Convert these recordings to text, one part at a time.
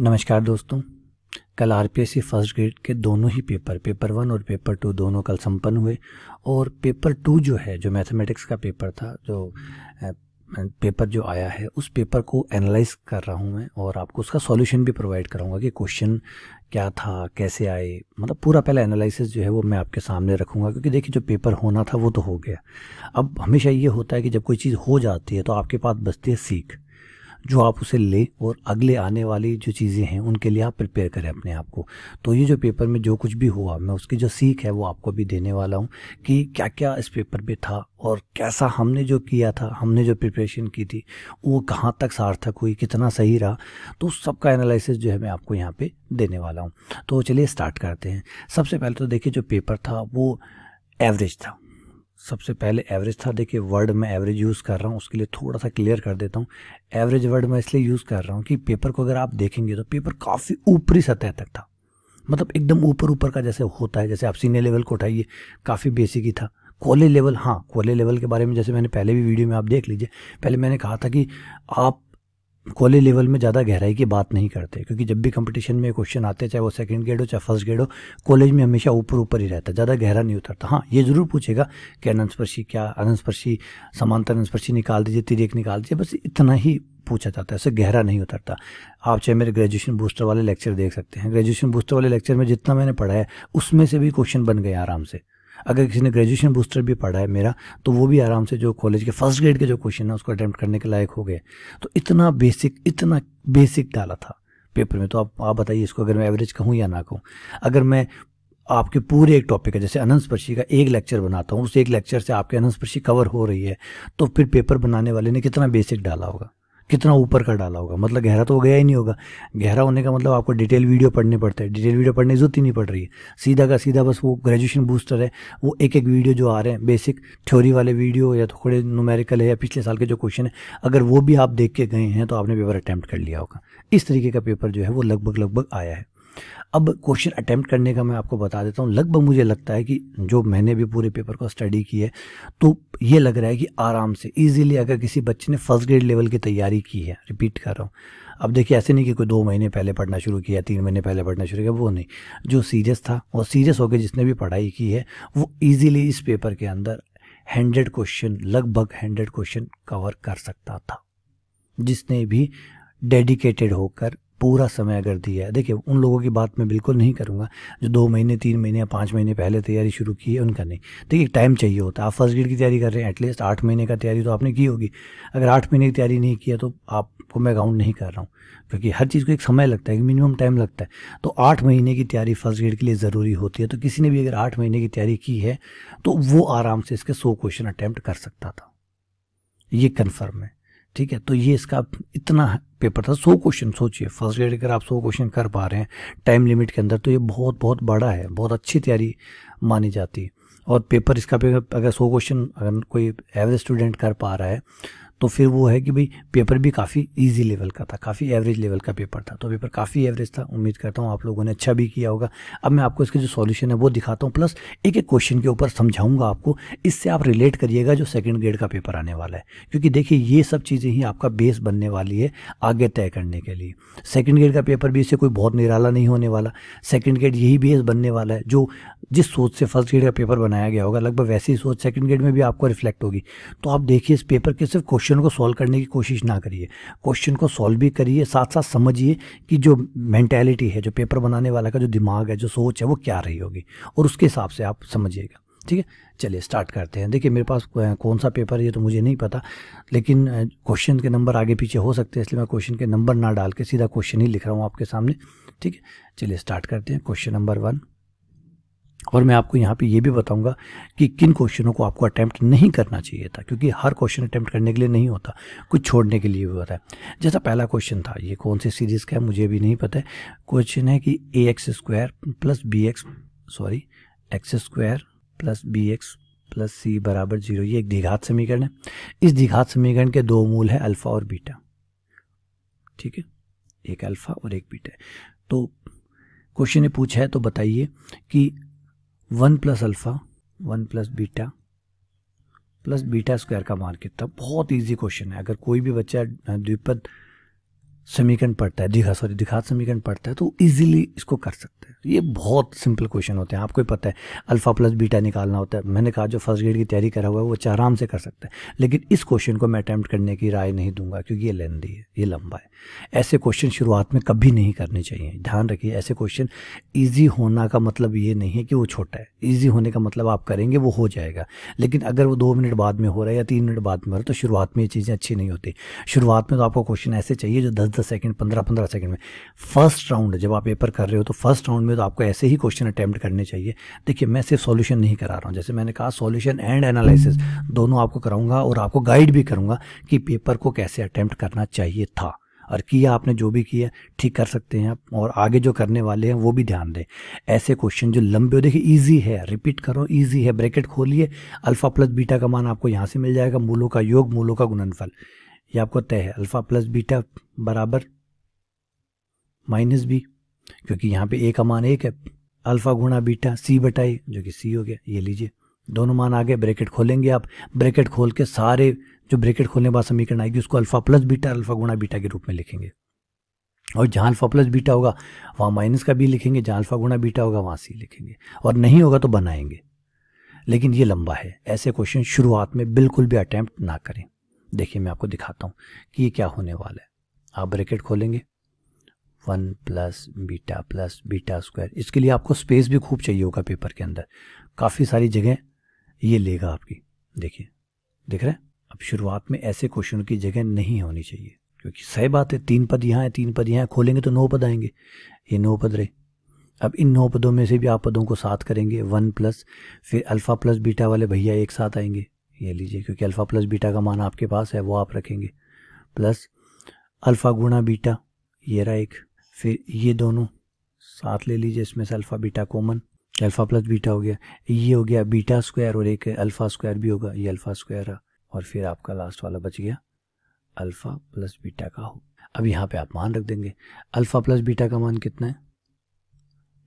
नमस्कार दोस्तों कल आर पी फर्स्ट ग्रेड के दोनों ही पेपर पेपर वन और पेपर टू दोनों कल संपन्न हुए और पेपर टू जो है जो मैथमेटिक्स का पेपर था जो पेपर जो आया है उस पेपर को एनालाइज कर रहा हूँ मैं और आपको उसका सॉल्यूशन भी प्रोवाइड कराऊंगा कि क्वेश्चन क्या था कैसे आए मतलब पूरा पहला एनालिसिस जो है वो मैं आपके सामने रखूँगा क्योंकि देखिए जो पेपर होना था वो तो हो गया अब हमेशा ये होता है कि जब कोई चीज़ हो जाती है तो आपके पास बचती है सीख जो आप उसे लें और अगले आने वाली जो चीज़ें हैं उनके लिए आप प्रिपेयर करें अपने आप को तो ये जो पेपर में जो कुछ भी हुआ मैं उसकी जो सीख है वो आपको भी देने वाला हूँ कि क्या क्या इस पेपर में था और कैसा हमने जो किया था हमने जो प्रिपरेशन की थी वो कहाँ तक सार्थक हुई कितना सही रहा तो उस सब का एनालिसिस जो है मैं आपको यहाँ पे देने वाला हूँ तो चलिए स्टार्ट करते हैं सबसे पहले तो देखिए जो पेपर था वो एवरेज था सबसे पहले एवरेज था देखिए वर्ड मैं एवरेज यूज़ कर रहा हूँ उसके लिए थोड़ा सा क्लियर कर देता हूँ एवरेज वर्ड मैं इसलिए यूज़ कर रहा हूँ कि पेपर को अगर आप देखेंगे तो पेपर काफ़ी ऊपरी सतह तक था मतलब एकदम ऊपर ऊपर का जैसे होता है जैसे आप सीनियर लेवल को उठाइए काफ़ी बेसिक ही था कॉले लेवल हाँ कॉले लेवल के बारे में जैसे मैंने पहले भी वीडियो में आप देख लीजिए पहले मैंने कहा था कि आप कॉलेज लेवल में ज़्यादा गहराई की बात नहीं करते क्योंकि जब भी कंपटीशन में क्वेश्चन आते हैं चाहे वो सेकंड ग्रेड हो चाहे फर्स्ट ग्रेड हो कॉलेज में हमेशा ऊपर ऊपर ही रहता है ज़्यादा गहरा नहीं उतरता हाँ ये ज़रूर पूछेगा कि अनंतस्पर्शी क्या अनंतस्पर्शी समांतर अनंतस्पर्शी निकाल दीजिए तिरेक निकाल दीजिए बस इतना ही पूछा जाता है ऐसे गहरा नहीं उतरता आप चाहे मेरे ग्रेजुएशन बूस्टर वाले लेक्चर देख सकते हैं ग्रेजुएशन बूस्टर वाले लेक्चर में जितना मैंने पढ़ा है उसमें से भी क्वेश्चन बन गए आराम से अगर किसी ने ग्रेजुएशन बूस्टर भी पढ़ा है मेरा तो वो भी आराम से जो कॉलेज के फर्स्ट ग्रेड के जो क्वेश्चन है उसको अटैम्प्ट करने के लायक हो गए तो इतना बेसिक इतना बेसिक डाला था पेपर में तो आप आप बताइए इसको अगर मैं एवरेज कहूँ या ना कहूँ अगर मैं आपके पूरे एक टॉपिक है जैसे अनंत स्पर्शी का एक लेक्चर बनाता हूँ उस एक लेक्चर से आपके अनंत स्पर्शी कवर हो रही है तो फिर पेपर बनाने वाले ने कितना बेसिक डाला होगा कितना ऊपर का डाला होगा मतलब गहरा तो गया ही नहीं होगा गहरा होने का मतलब आपको डिटेल वीडियो पढ़ने पड़ते हैं डिटेल वीडियो पढ़ने की जरूरत ही नहीं पड़ रही है सीधा का सीधा बस वो ग्रेजुएशन बूस्टर है वो एक एक वीडियो जो आ रहे हैं बेसिक थ्योरी वाले वीडियो या तो थोड़े नुमेरिकल है या पिछले साल के जो क्वेश्चन है अगर वो भी आप देख के गए हैं तो आपने पेपर अटैम्प्ट कर लिया होगा इस तरीके का पेपर जो है वो लगभग लगभग आया है अब क्वेश्चन अटैम्प्ट करने का मैं आपको बता देता हूँ लगभग मुझे लगता है कि जो मैंने भी पूरे पेपर को स्टडी की है तो ये लग रहा है कि आराम से ईजिली अगर किसी बच्चे ने फर्स्ट ग्रेड लेवल की तैयारी की है रिपीट कर रहा हूँ अब देखिए ऐसे नहीं कि कोई दो महीने पहले पढ़ना शुरू किया तीन महीने पहले पढ़ना शुरू किया वो नहीं जो सीरियस था और सीरियस होकर जिसने भी पढ़ाई की है वो ईजिली इस पेपर के अंदर हंड्रेड क्वेश्चन लगभग हंड्रेड क्वेश्चन कवर कर सकता था जिसने भी डेडिकेटेड होकर पूरा समय अगर दिया है देखिए उन लोगों की बात मैं बिल्कुल नहीं करूँगा जो दो महीने तीन महीने या पाँच महीने पहले तैयारी शुरू की है उनका नहीं देखिए टाइम चाहिए होता है आप फर्स्ट ग्रेड की तैयारी कर रहे हैं एटलीस्ट आठ महीने का तैयारी तो आपने की होगी अगर आठ महीने की तैयारी नहीं किया तो आपको मैं काउंट नहीं कर रहा हूँ क्योंकि हर चीज़ को एक समय लगता है एक मिनिमम टाइम लगता है तो आठ महीने की तैयारी फर्स्ट ग्रेड के लिए ज़रूरी होती है तो किसी ने भी अगर आठ महीने की तैयारी की है तो वो आराम से इसके सौ क्वेश्चन अटैम्प्ट कर सकता था ये कन्फर्म है ठीक है तो ये इसका इतना पेपर था सौ क्वेश्चन सोचिए फर्स्ट ग्रेड अगर आप सौ क्वेश्चन कर पा रहे हैं टाइम लिमिट के अंदर तो ये बहुत बहुत बड़ा है बहुत अच्छी तैयारी मानी जाती है और पेपर इसका पेपर अगर सौ क्वेश्चन अगर कोई एवरेज स्टूडेंट कर पा रहा है तो फिर वो है कि भाई पेपर भी काफ़ी इजी लेवल का था काफ़ी एवरेज लेवल का पेपर था तो पेपर काफ़ी एवरेज था उम्मीद करता हूँ आप लोगों ने अच्छा भी किया होगा अब मैं आपको इसके जो सॉल्यूशन है वो दिखाता हूँ प्लस एक एक क्वेश्चन के ऊपर समझाऊंगा आपको इससे आप रिलेट करिएगा जो सेकेंड ग्रेड का पेपर आने वाला है क्योंकि देखिए ये सब चीज़ें ही आपका बेस बनने वाली है आगे तय करने के लिए सेकेंड ग्रेड का पेपर भी इससे कोई बहुत निराला नहीं होने वाला सेकेंड ग्रेड यही बेस बनने वाला है जो जिस सोच से फर्स्ट ग्रेड का पेपर बनाया गया होगा लगभग वैसी सोच सेकेंड ग्रेड में भी आपको रिफ्लेक्ट होगी तो आप देखिए इस पेपर के सिर्फ क्वेश्चन क्वेश्चन को सॉल्व करने की कोशिश ना करिए क्वेश्चन को सॉल्व भी करिए साथ साथ समझिए कि जो मैंटेलिटी है जो पेपर बनाने वाला का जो दिमाग है जो सोच है वो क्या रही होगी और उसके हिसाब से आप समझिएगा ठीक है चलिए स्टार्ट करते हैं देखिए मेरे पास कौन सा पेपर ये तो मुझे नहीं पता लेकिन क्वेश्चन के नंबर आगे पीछे हो सकते हैं इसलिए मैं क्वेश्चन के नंबर ना डाल के सीधा क्वेश्चन ही लिख रहा हूँ आपके सामने ठीक है चलिए स्टार्ट करते हैं क्वेश्चन नंबर वन और मैं आपको यहाँ पे ये भी बताऊंगा कि किन क्वेश्चनों को आपको अटैम्प्ट नहीं करना चाहिए था क्योंकि हर क्वेश्चन अटैम्प्ट करने के लिए नहीं होता कुछ छोड़ने के लिए भी होता है जैसा पहला क्वेश्चन था ये कौन से सीरीज़ का है मुझे भी नहीं पता है क्वेश्चन है कि A X square plus B X sorry X square plus B X plus C बराबर जीरो ये एक दीघात समीकरण है इस दीघात समीकरण के दो मूल है अल्फ़ा और बीटा ठीक है एक अल्फ़ा और एक बीटा तो क्वेश्चन ने पूछा है तो बताइए कि one plus alpha one plus beta plus beta square का मान कितना बहुत इजी क्वेश्चन है अगर कोई भी बच्चा द्विपद समीकरण पड़ता है दिघा सॉरी दिघात समीकरण पड़ता है तो इजीली इसको कर सकते हैं ये बहुत सिंपल क्वेश्चन होते हैं आपको ही पता है अल्फा प्लस बीटा निकालना होता है मैंने कहा जो फर्स्ट ग्रेड की तैयारी करा हुआ है वो आराम से कर सकता है लेकिन इस क्वेश्चन को मैं अटैम्प्ट करने की राय नहीं दूंगा क्योंकि ये लेंदी है ये लंबा है ऐसे क्वेश्चन शुरुआत में कभी नहीं करने चाहिए ध्यान रखिए ऐसे क्वेश्चन ईजी होना का मतलब ये नहीं है कि वो छोटा है ईजी होने का मतलब आप करेंगे वो हो जाएगा लेकिन अगर वो दो मिनट बाद में हो रहा है या तीन मिनट बाद में हो रहा है तो शुरुआत में ये चीज़ें अच्छी नहीं होती शुरुआत में तो आपको क्वेश्चन ऐसे चाहिए जो दस दस सेकेंड पंद्रह पंद्रह सेकेंड में फर्स्ट राउंड जब आप पेपर कर रहे हो तो फर्स्ट राउंड में तो आपको ऐसे ही क्वेश्चन अटैम्प्ट करने चाहिए देखिए मैं सिर्फ सॉल्यूशन नहीं करा रहा हूँ जैसे मैंने कहा सॉल्यूशन एंड एनालिसिस दोनों आपको कराऊंगा और आपको गाइड भी करूँगा कि पेपर को कैसे अटैम्प्ट करना चाहिए था और किया आपने जो भी किया ठीक कर सकते हैं आप और आगे जो करने वाले हैं वो भी ध्यान दें ऐसे क्वेश्चन जो लंबे हो देखिए ईजी है रिपीट करो ईजी है ब्रैकेट खोलिए अल्फा प्लस बीटा का मान आपको यहाँ से मिल जाएगा मूलों का योग मूलों का गुणनफल ये आपको तय है अल्फ़ा प्लस बीटा बराबर माइनस बी क्योंकि यहाँ पे ए का मान एक है अल्फ़ा गुणा बीटा सी बटाई जो कि सी हो गया ये लीजिए दोनों मान आ गए ब्रैकेट खोलेंगे आप ब्रैकेट खोल के सारे जो ब्रैकेट खोलने के बाद समीकरण आएगी उसको अल्फ़ा प्लस बीटा अल्फ़ा गुणा बीटा के रूप में लिखेंगे और जहाँ अल्फ़ा प्लस बीटा होगा वहाँ माइनस का बी लिखेंगे जहाँ अल्फ़ा गुणा बीटा होगा वहाँ सी लिखेंगे और नहीं होगा तो बनाएंगे लेकिन ये लंबा है ऐसे क्वेश्चन शुरुआत में बिल्कुल भी अटैम्प्ट ना करें देखिए मैं आपको दिखाता हूँ कि ये क्या होने वाला है आप ब्रैकेट खोलेंगे one plus beta plus beta square इसके लिए आपको स्पेस भी खूब चाहिए होगा पेपर के अंदर काफ़ी सारी जगह ये लेगा आपकी देखिए दिख रहे हैं अब शुरुआत में ऐसे क्वेश्चन की जगह नहीं होनी चाहिए क्योंकि सही बात है तीन पद यहाँ है तीन पद यहाँ खोलेंगे तो नौ पद आएंगे ये नौ पद रहे अब इन नौ पदों में से भी आप पदों को साथ करेंगे वन प्लस फिर अल्फ़ा प्लस बीटा वाले भैया एक साथ आएंगे ये लीजिए क्योंकि अल्फ़ा प्लस बीटा का मान आपके पास है वो आप रखेंगे प्लस अल्फ़ा गुणा बीटा ये रहा एक फिर ये दोनों साथ ले लीजिए इसमें से alpha beta common alpha plus beta हो गया ये हो गया बीटा स्क्वायर और एक अल्फ़ा स्क्वायर भी होगा ये अल्फ़ा स्क्वायर रहा और फिर आपका लास्ट वाला बच गया अल्फ़ा प्लस बीटा का हो अब यहाँ पे आप मान रख देंगे अल्फ़ा प्लस बीटा का मान कितना है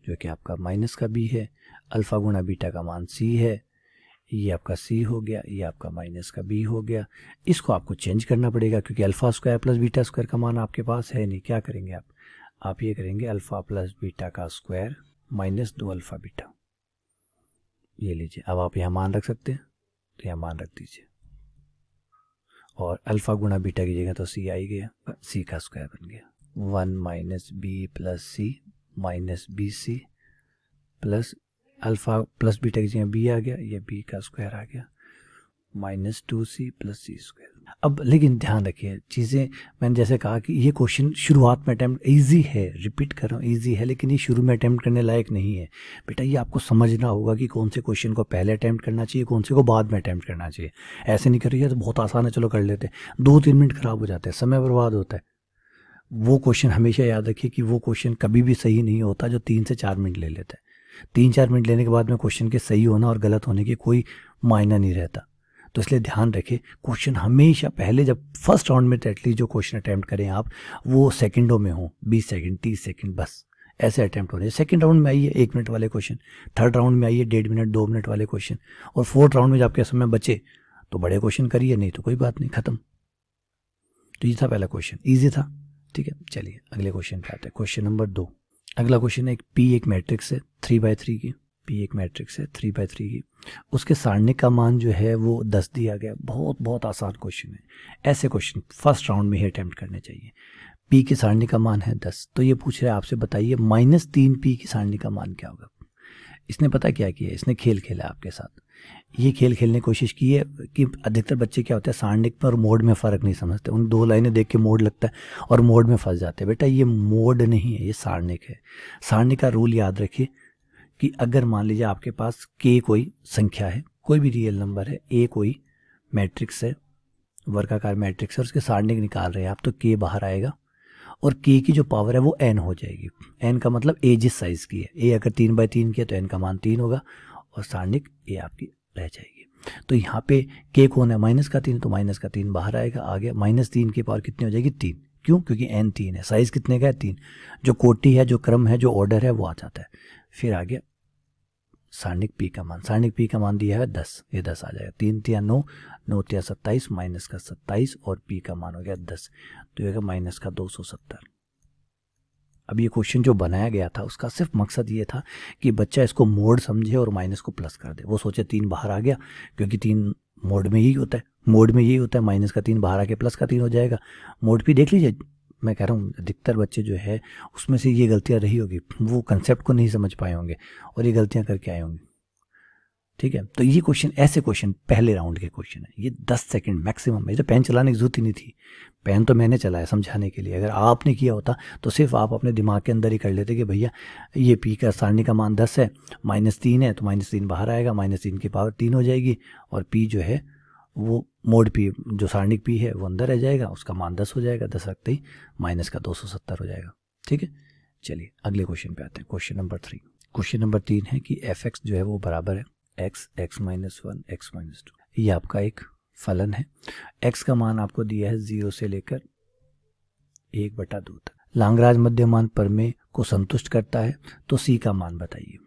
जो कि आपका माइनस का बी है अल्फ़ा गुणा बीटा का मान सी है ये आपका सी हो गया ये आपका माइनस का बी हो गया इसको आपको चेंज करना पड़ेगा क्योंकि alpha square plus beta square का मान आपके पास है नहीं क्या करेंगे आप आप ये करेंगे अल्फा प्लस बीटा का स्क्वायर माइनस दो अल्फा बीटा ये लीजिए अब आप यहाँ मान रख सकते हैं तो यहाँ मान रख दीजिए और अल्फा गुणा बीटा की जगह तो सी आ ही गया सी का स्क्वायर बन गया one minus B plus C minus B C plus alpha plus beta की जगह बी आ गया ये बी का स्क्वायर आ गया minus two C plus C square अब लेकिन ध्यान रखिए चीज़ें मैंने जैसे कहा कि ये क्वेश्चन शुरुआत में अटैम्प्ट ईजी है रिपीट कर रहा हूँ ईजी है लेकिन ये शुरू में अटैम्प्ट करने लायक नहीं है बेटा ये आपको समझना होगा कि कौन से क्वेश्चन को पहले अटैम्प्ट करना चाहिए कौन से को बाद में अटैम्प्ट करना चाहिए ऐसे नहीं करिए तो बहुत आसान है चलो कर लेते दो तीन मिनट खराब हो जाते हैं समय बर्बाद होता है वो क्वेश्चन हमेशा याद रखिए कि वो क्वेश्चन कभी भी सही नहीं होता जो तीन से चार मिनट ले लेता है तीन चार मिनट लेने के बाद में क्वेश्चन के सही होना और गलत होने की कोई मायना नहीं रहता तो इसलिए ध्यान रखें क्वेश्चन हमेशा पहले जब फर्स्ट राउंड में एटलीस्ट जो क्वेश्चन अटैम्प्ट करें आप वो सेकेंडों में हों बीस सेकेंड तीस सेकेंड बस ऐसे अटैम्प्ट होने सेकेंड राउंड में आइए एक मिनट वाले क्वेश्चन थर्ड राउंड में आइए डेढ़ मिनट दो मिनट वाले क्वेश्चन और फोर्थ राउंड में जब आपके समय बचे तो बड़े क्वेश्चन करिए नहीं तो कोई बात नहीं खत्म तो ये था पहला क्वेश्चन ईजी था ठीक है चलिए अगले क्वेश्चन पे आते हैं क्वेश्चन नंबर दो अगला क्वेश्चन है एक पी एक मैट्रिक्स है थ्री बाय थ्री की पी एक मैट्रिक्स है थ्री बाय थ्री की उसके सारणिक का मान जो है वो दस दिया गया बहुत बहुत आसान क्वेश्चन है ऐसे क्वेश्चन फर्स्ट राउंड में ही अटैम्प्ट करने चाहिए पी की सारणी का मान है दस तो ये पूछ रहा है आपसे बताइए माइनस तीन पी की सारणी का मान क्या होगा इसने पता क्या किया इसने खेल खेला आपके साथ ये खेल खेलने की कोशिश की है कि अधिकतर बच्चे क्या होते हैं सारणिक पर मोड में फ़र्क नहीं समझते उन दो लाइनें देख के मोड लगता है और मोड में फंस जाते हैं बेटा ये मोड नहीं है ये सारणिक है सारणिक का रूल याद रखिए कि अगर मान लीजिए आपके पास के कोई संख्या है कोई भी रियल नंबर है ए कोई मैट्रिक्स है वर्काकार मैट्रिक्स है उसके सारणिक निकाल रहे हैं आप तो के बाहर आएगा और के की जो पावर है वो एन हो जाएगी एन का मतलब ए जिस साइज़ की है ए अगर तीन बाय तीन की है तो एन का मान तीन होगा और सारणिक ये आपकी रह जाएगी तो यहाँ पे के कौन है माइनस का तीन तो माइनस का तीन बाहर आएगा आगे माइनस तीन के पावर कितनी हो जाएगी तीन क्यों क्योंकि एन तीन है साइज कितने का है तीन जो कोटी है जो क्रम है जो ऑर्डर है वो आ जाता है फिर आगे सारणिक पी का मान सारणिक पी का मान दिया है दस ये दस आ जाएगा तीन तिया नौ नौ तिया सत्ताईस माइनस का सत्ताईस और पी का मान हो गया दस तो ये माइनस का दो सौ सत्तर अब ये क्वेश्चन जो बनाया गया था उसका सिर्फ मकसद ये था कि बच्चा इसको मोड समझे और माइनस को प्लस कर दे वो सोचे तीन बाहर आ गया क्योंकि तीन मोड में यही होता है मोड में यही होता है माइनस का तीन बाहर आके प्लस का तीन हो जाएगा मोड भी देख लीजिए मैं कह रहा हूँ अधिकतर बच्चे जो है उसमें से ये गलतियाँ रही होगी वो कंसेप्ट को नहीं समझ पाए होंगे और ये गलतियाँ करके आए होंगे ठीक है तो ये क्वेश्चन ऐसे क्वेश्चन पहले राउंड के क्वेश्चन है ये दस सेकंड मैक्सिमम है जो पेन चलाने की जरूरत ही नहीं थी पेन तो मैंने चलाया समझाने के लिए अगर आपने किया होता तो सिर्फ आप अपने दिमाग के अंदर ही कर लेते कि भैया ये पी का सारणी का मान दस है माइनस तीन है तो माइनस तीन बाहर आएगा माइनस तीन की पावर तीन हो जाएगी और पी जो है वो मोड पी जो सारणिक पी है वो अंदर रह जाएगा उसका मान दस हो जाएगा दस रखते ही माइनस का दो सौ सत्तर हो जाएगा ठीक है चलिए अगले क्वेश्चन पे आते हैं question number three question number तीन है कि एफ एक्स जो है वो बराबर है X X minus one X minus two ये आपका एक फलन है एक्स का मान आपको दिया है जीरो से लेकर एक बटा दो तक लांगराज मध्यमान प्रमेय को संतुष्ट करता है तो सी का मान बताइए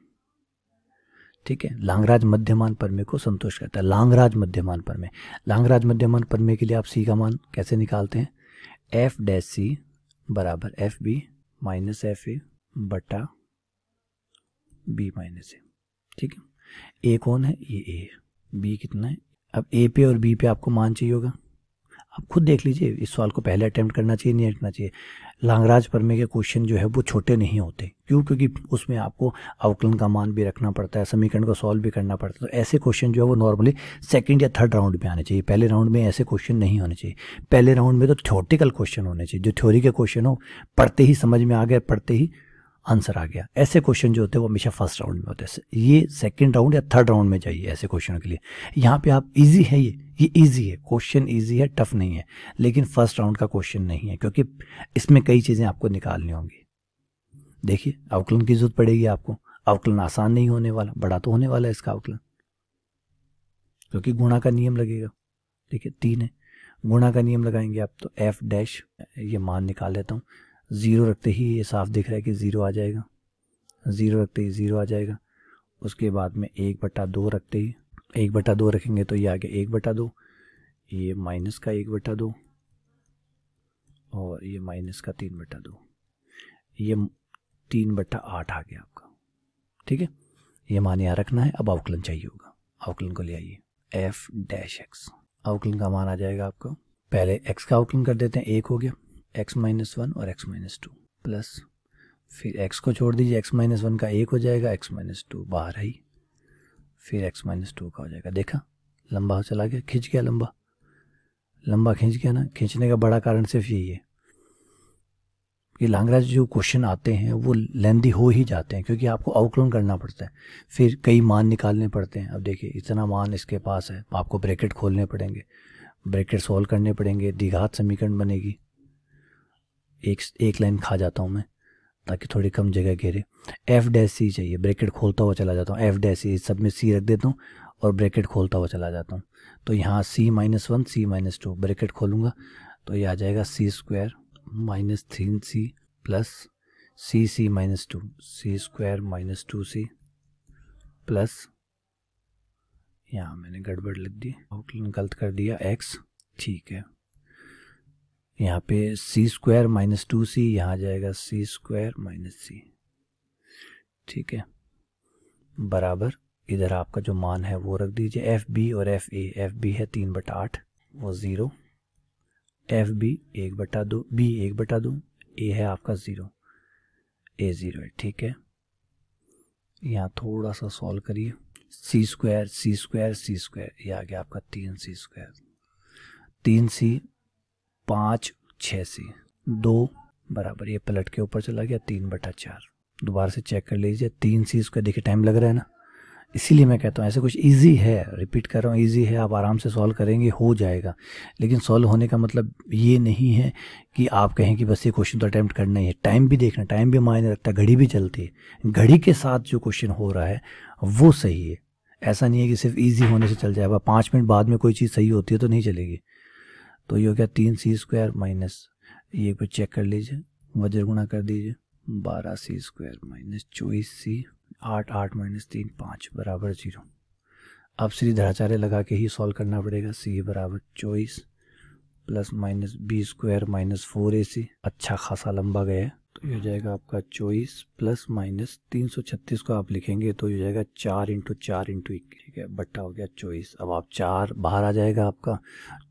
ठीक है लांगराज मध्यमान प्रमेय को संतुष्ट करता है लांगराज मध्यमान प्रमेय लांगराज मध्यमान प्रमेय के लिए आप सी का मान कैसे निकालते हैं एफ डैश सी बराबर F B minus F A बटा बी माइनस ए ठीक है ए कौन है ये ए बी कितना है अब ए पे और बी पे आपको मान चाहिए होगा आप खुद देख लीजिए इस सवाल को पहले अटैम्प्ट करना चाहिए नहीं करना चाहिए लांगराज परमे के क्वेश्चन जो है वो छोटे नहीं होते क्यों क्योंकि उसमें आपको अवकलन का मान भी रखना पड़ता है समीकरण को सॉल्व भी करना पड़ता है तो ऐसे क्वेश्चन जो है वो नॉर्मली सेकंड या थर्ड राउंड में आने चाहिए पहले राउंड में ऐसे क्वेश्चन नहीं होने चाहिए पहले राउंड में तो थ्योरटिकल क्वेश्चन होने चाहिए जो थ्योरी के क्वेश्चन हो पढ़ते ही समझ में आ गए पढ़ते ही आंसर आ गया ऐसे क्वेश्चन जो होते हैं वो हमेशा फर्स्ट राउंड में होते हैं ये सेकंड राउंड या थर्ड राउंड में जाइए ऐसे क्वेश्चन के लिए यहाँ पे आप इजी है ये ये इजी है क्वेश्चन इजी है टफ नहीं है लेकिन फर्स्ट राउंड का क्वेश्चन नहीं है क्योंकि इसमें कई चीज़ें आपको निकालनी होंगी देखिए आउटलन की जरूरत पड़ेगी आपको आउटलन आसान नहीं होने वाला बड़ा तो होने वाला है इसका आउटलन क्योंकि गुणा का नियम लगेगा ठीक है तीन है गुणा का नियम लगाएंगे आप तो एफ डैश ये मान निकाल लेता हूँ ज़ीरो रखते ही ये साफ दिख रहा है कि ज़ीरो आ जाएगा ज़ीरो रखते ही ज़ीरो आ जाएगा उसके बाद में एक बटा दो रखते ही एक बटा दो रखेंगे तो ये आ गया एक बटा दो ये माइनस का एक बटा दो और ये माइनस का तीन बटा दो ये तीन बटा आठ आ गया आपका ठीक है ये मान यहाँ रखना है अब अवकलन चाहिए होगा अवकलन को ले आइए एफ डैश एक्स अवकलन का मान आ जाएगा आपका पहले एक्स का अवकलन कर देते हैं एक हो गया एक्स माइनस वन और एक्स माइनस टू प्लस फिर एक्स को छोड़ दीजिए एक्स माइनस वन का एक हो जाएगा एक्स माइनस टू बाहर ही फिर एक्स माइनस टू का हो जाएगा देखा लंबा चला गया खींच गया लंबा लंबा खींच गया ना खींचने का बड़ा कारण सिर्फ यही है कि लांगराज जो क्वेश्चन आते हैं वो लेंदी हो ही जाते हैं क्योंकि आपको अवकलन करना पड़ता है फिर कई मान निकालने पड़ते हैं अब देखिए इतना मान इसके पास है आपको ब्रैकेट खोलने पड़ेंगे ब्रैकेट सॉल्व करने पड़ेंगे दीघात समीकरण बनेगी एक एक लाइन खा जाता हूँ मैं ताकि थोड़ी कम जगह घेरे एफ डैश सी चाहिए ब्रैकेट खोलता हुआ चला जाता हूँ एफ डैश सी सब में सी रख देता हूँ और ब्रैकेट खोलता हुआ चला जाता हूँ तो यहाँ C minus one C minus two bracket खोलूँगा तो ये आ जाएगा C square minus three C plus C C minus two C square minus two C plus यहाँ मैंने गड़बड़ लिख दी गलत कर दिया एक्स ठीक है यहाँ पे C square minus two C यहाँ जाएगा सी स्क्वायर माइनस सी ठीक है बराबर इधर आपका जो मान है वो रख दीजिए एफ बी और एफ ए एफ बी है तीन बटा आठ वो ज़ीरो एफ बी एक बटा दो बी एक बटा दो ए है आपका ज़ीरो ए ज़ीरो है ठीक है यहाँ थोड़ा सा सॉल्व करिए C square C square C square ये आ गया आपका तीन सी स्क्वायर तीन सी पाँच छः से दो बराबर ये पलट के ऊपर चला गया तीन बटा चार दोबारा से चेक कर लीजिए तीन सी उसका देखिए टाइम लग रहा है ना इसीलिए मैं कहता हूँ ऐसे कुछ इजी है रिपीट कर रहा हूँ इजी है आप आराम से सॉल्व करेंगे हो जाएगा लेकिन सॉल्व होने का मतलब ये नहीं है कि आप कहें कि बस ये क्वेश्चन तो अटैम्प्ट करना ही है टाइम भी देखना टाइम भी मायने रखता है घड़ी भी चलती है घड़ी के साथ जो क्वेश्चन हो रहा है वो सही है ऐसा नहीं है कि सिर्फ ईजी होने से चल जाएगा पाँच मिनट बाद में कोई चीज़ सही होती है तो नहीं चलेगी तो ये हो गया तीन सी स्क्वायर माइनस ये एक चेक कर लीजिए वजह गुणा कर दीजिए बारह सी स्क्वायर माइनस चौबीस सी आठ आठ माइनस तीन पाँच बराबर जीरो अब श्री धराचार्य लगा के ही सॉल्व करना पड़ेगा सी बराबर चौबीस plus minus B square minus four A C अच्छा खासा लंबा गया तो ये हो जाएगा आपका चौबीस प्लस माइनस तीन सौ छत्तीस को आप लिखेंगे तो ये हो जाएगा चार इंटू चार इंटू इक्कीस ठीक है बट्टा हो गया चौबीस अब आप चार बाहर आ जाएगा आपका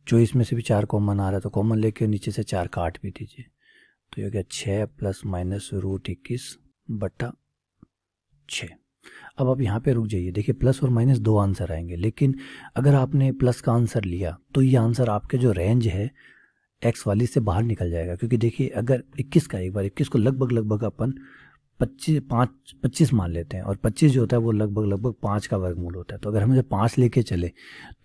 चौबीस में से भी चार कॉमन आ रहा है तो कॉमन लेके नीचे से चार काट भी दीजिए तो ये हो गया छः प्लस माइनस रूट इक्कीस बट्टा छः अब आप यहाँ पे रुक जाइए देखिए प्लस और माइनस दो आंसर आएंगे लेकिन अगर आपने प्लस का आंसर लिया तो ये आंसर आपके जो रेंज है एक्स वाली से बाहर निकल जाएगा क्योंकि देखिए अगर 21 का एक बार 21 को लगभग लगभग अपन पच्चीस पाँच पच्चीस मान लेते हैं और पच्चीस जो होता है वो लगभग लगभग पाँच का वर्गमूल होता है तो अगर हम इसे पाँच लेके चले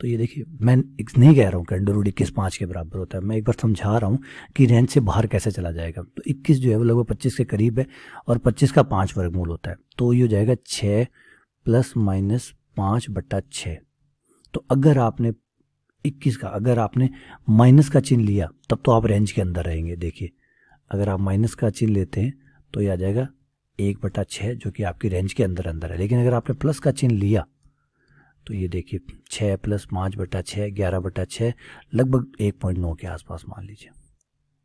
तो ये देखिए मैं नहीं कह रहा हूँ कि अंडर इक्कीस पाँच के बराबर होता है मैं एक बार समझा रहा हूँ कि रेंज से बाहर कैसे चला जाएगा तो इक्कीस जो है वो लगभग पच्चीस के करीब है और पच्चीस का पाँच वर्गमूल होता है तो ये हो जाएगा छः प्लस माइनस पाँच बट्टा छः तो अगर आपने इक्कीस का अगर आपने माइनस का चिन्ह लिया तब तो आप रेंज के अंदर रहेंगे देखिए अगर आप माइनस का चिन्ह लेते हैं तो ये आ जाएगा एक बटा छः जो कि आपकी रेंज के अंदर अंदर है लेकिन अगर आपने प्लस का चिन्ह लिया तो ये देखिए छः प्लस पाँच बटा छः ग्यारह बटा छः लगभग एक पॉइंट नौ के आसपास मान लीजिए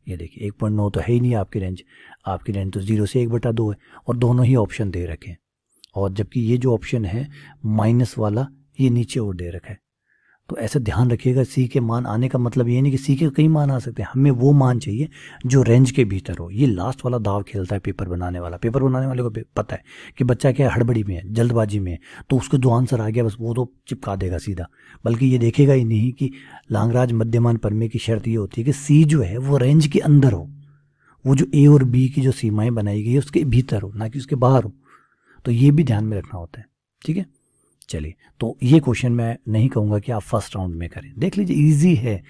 ये देखिए एक पॉइंट नौ तो है ही नहीं आपकी रेंज आपकी रेंज तो ज़ीरो से एक बटा दो है और दोनों ही ऑप्शन दे रखे हैं और जबकि ये जो ऑप्शन है माइनस वाला ये नीचे और दे रखा है तो ऐसे ध्यान रखिएगा सी के मान आने का मतलब ये नहीं कि सी के कई मान आ सकते हैं हमें वो मान चाहिए जो रेंज के भीतर हो ये लास्ट वाला दाव खेलता है पेपर बनाने वाला पेपर बनाने वाले को पता है कि बच्चा क्या हड़बड़ी में है जल्दबाजी में है तो उसको जो आंसर आ गया बस वो तो चिपका देगा सीधा बल्कि ये देखेगा ही नहीं कि लांगराज मध्यमान परमे की शर्त ये होती है कि सी जो है वो रेंज के अंदर हो वो जो ए और बी की जो सीमाएं बनाई गई है उसके भीतर हो ना कि उसके बाहर हो तो ये भी ध्यान में रखना होता है ठीक है चलिए तो ये क्वेश्चन मैं नहीं कहूँगा कि आप फर्स्ट राउंड में करें देख लीजिए इजी है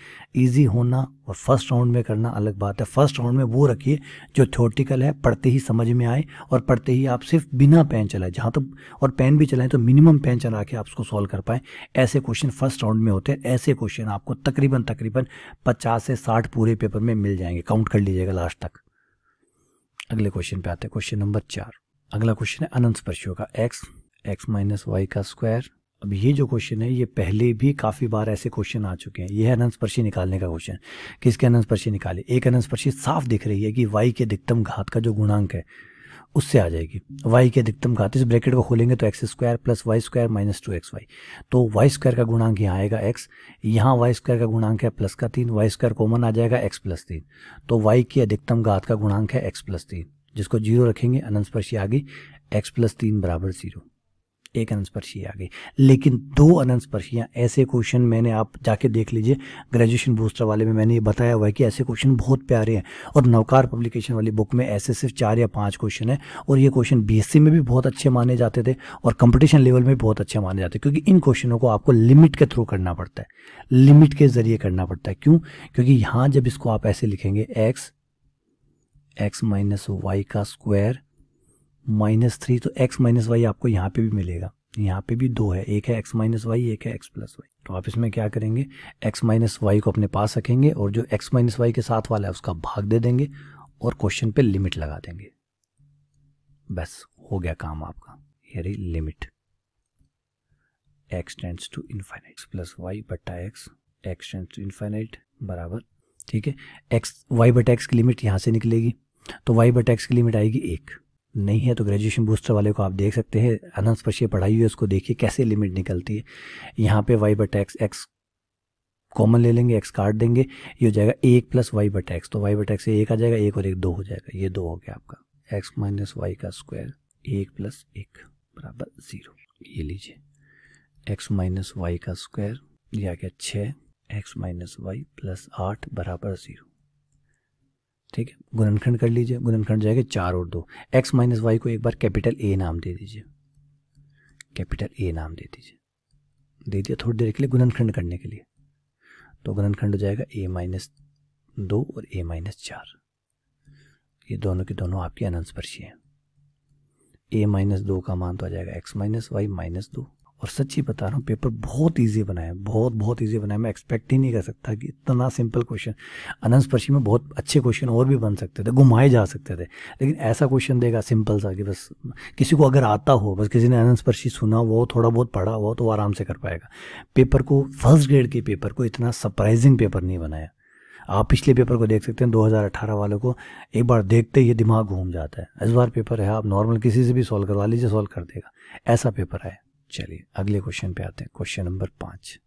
इजी होना और फर्स्ट राउंड में करना अलग बात है फर्स्ट राउंड में वो रखिए जो थ्योरेटिकल है पढ़ते ही समझ में आए और पढ़ते ही आप सिर्फ बिना पेन चलाए जहाँ तक तो, और पेन भी चलाएं तो मिनिमम पेन चला के आप उसको सॉल्व कर पाएँ ऐसे क्वेश्चन फर्स्ट राउंड में होते हैं ऐसे क्वेश्चन आपको तकरीबन तकरीबन पचास से साठ पूरे पेपर में मिल जाएंगे काउंट कर लीजिएगा लास्ट तक अगले क्वेश्चन पे आते हैं क्वेश्चन नंबर चार अगला क्वेश्चन है अनंत स्पर्शियों का एक्स एक्स माइनस वाई का स्क्वायर अब ये जो क्वेश्चन है ये पहले भी काफ़ी बार ऐसे क्वेश्चन आ चुके हैं ये है अनंस्पर्शी निकालने का क्वेश्चन किसके अनंस्पर्शी निकाले एक अनंस्पर्शी साफ दिख रही है कि वाई के अधिकतम घात का जो गुणांक है उससे आ जाएगी वाई के अधिकतम घात इस ब्रैकेट को खोलेंगे तो X square plus Y square minus two X Y तो वाई स्क्वायर का गुणांक यहाँ आएगा एक्स यहाँ वाई स्क्वायर का गुणांक है प्लस का तीन वाई स्क्वायर कॉमन आ जाएगा एक्स प्लस तीन तो वाई की अधिकतम घात का गुणांक है एक्स प्लस तीन जिसको जीरो रखेंगे अनंस्पर्शी आ गई एक्स प्लस तीन बराबर जीरो एक अनंतस्पर्शी आ गई लेकिन दो अनंतस्पर्शियाँ ऐसे क्वेश्चन मैंने आप जाके देख लीजिए ग्रेजुएशन बूस्टर वाले में मैंने ये बताया हुआ है कि ऐसे क्वेश्चन बहुत प्यारे हैं और नवकार पब्लिकेशन वाली बुक में ऐसे सिर्फ चार या पाँच क्वेश्चन हैं और ये क्वेश्चन बी में भी बहुत अच्छे माने जाते थे और कंपटिशन लेवल में भी बहुत अच्छे माने जाते क्योंकि इन क्वेश्चनों को आपको लिमिट के थ्रू करना पड़ता है लिमिट के जरिए करना पड़ता है क्यों क्योंकि यहाँ जब इसको आप ऐसे लिखेंगे एक्स एक्स माइनस वाई का स्क्वायर माइनस थ्री तो एक्स माइनस वाई आपको यहाँ पे भी मिलेगा यहाँ पे भी दो है एक है एक्स माइनस वाई एक है एक्स प्लस वाई तो आप इसमें क्या करेंगे एक्स माइनस वाई को अपने पास रखेंगे और जो एक्स माइनस वाई के साथ वाला है उसका भाग दे देंगे और क्वेश्चन पे लिमिट लगा देंगे बस हो गया काम आपका ये limit X tends to infinite plus Y बट्टा X X tends to infinite बराबर ठीक है एक्स वाई बटा एक्स की लिमिट यहाँ से निकलेगी तो वाई बटा एक्स की लिमिट आएगी एक नहीं है तो ग्रेजुएशन बूस्टर वाले को आप देख सकते हैं अनस्पर्शीय पढ़ाई हुई है उसको देखिए कैसे लिमिट निकलती है यहाँ पे वाई बट एक्स एक्स कॉमन ले लेंगे एक्स काट देंगे ये हो जाएगा एक प्लस वाई बट एक्स तो वाई बट एक्स एक आ जाएगा एक और एक दो हो जाएगा ये दो हो गया आपका एक्स माइनस वाई का स्क्वायर एक प्लस एक बराबर ज़ीरो ये लीजिए एक्स माइनस वाई का स्क्वायर यह आ गया छः एक्स माइनस वाई प्लस आठ बराबर ज़ीरो ठीक है गुणनखंड कर लीजिए गुणनखंड जाएगा चार और दो एक्स माइनस वाई को एक बार कैपिटल ए नाम दे दीजिए कैपिटल ए नाम दे दीजिए दे दिया थोड़ी देर के लिए गुणनखंड करने के लिए तो गुणनखंड हो जाएगा ए माइनस दो और ए माइनस चार ये दोनों के दोनों आपकी स्पर्शी हैं ए माइनस दो का मान तो आ जाएगा एक्स माइनस वाई माइनस दो और सच्ची बता रहा हूँ पेपर बहुत ईजी बनाए है बहुत बहुत ईजी बनाए मैं एक्सपेक्ट ही नहीं कर सकता कि इतना सिंपल क्वेश्चन अनंत स्पर्शी में बहुत अच्छे क्वेश्चन और भी बन सकते थे घुमाए जा सकते थे लेकिन ऐसा क्वेश्चन देगा सिंपल सा कि बस किसी को अगर आता हो बस किसी ने अनंत स्पर्शी सुना हो थोड़ा बहुत पढ़ा हो तो आराम से कर पाएगा पेपर को फर्स्ट ग्रेड के पेपर को इतना सरप्राइजिंग पेपर नहीं बनाया आप पिछले पेपर को देख सकते हैं 2018 वालों को एक बार देखते ही दिमाग घूम जाता है इस बार पेपर है आप नॉर्मल किसी से भी सॉल्व करवा लीजिए सॉल्व कर देगा ऐसा पेपर है चलिए अगले क्वेश्चन पे आते हैं क्वेश्चन नंबर पाँच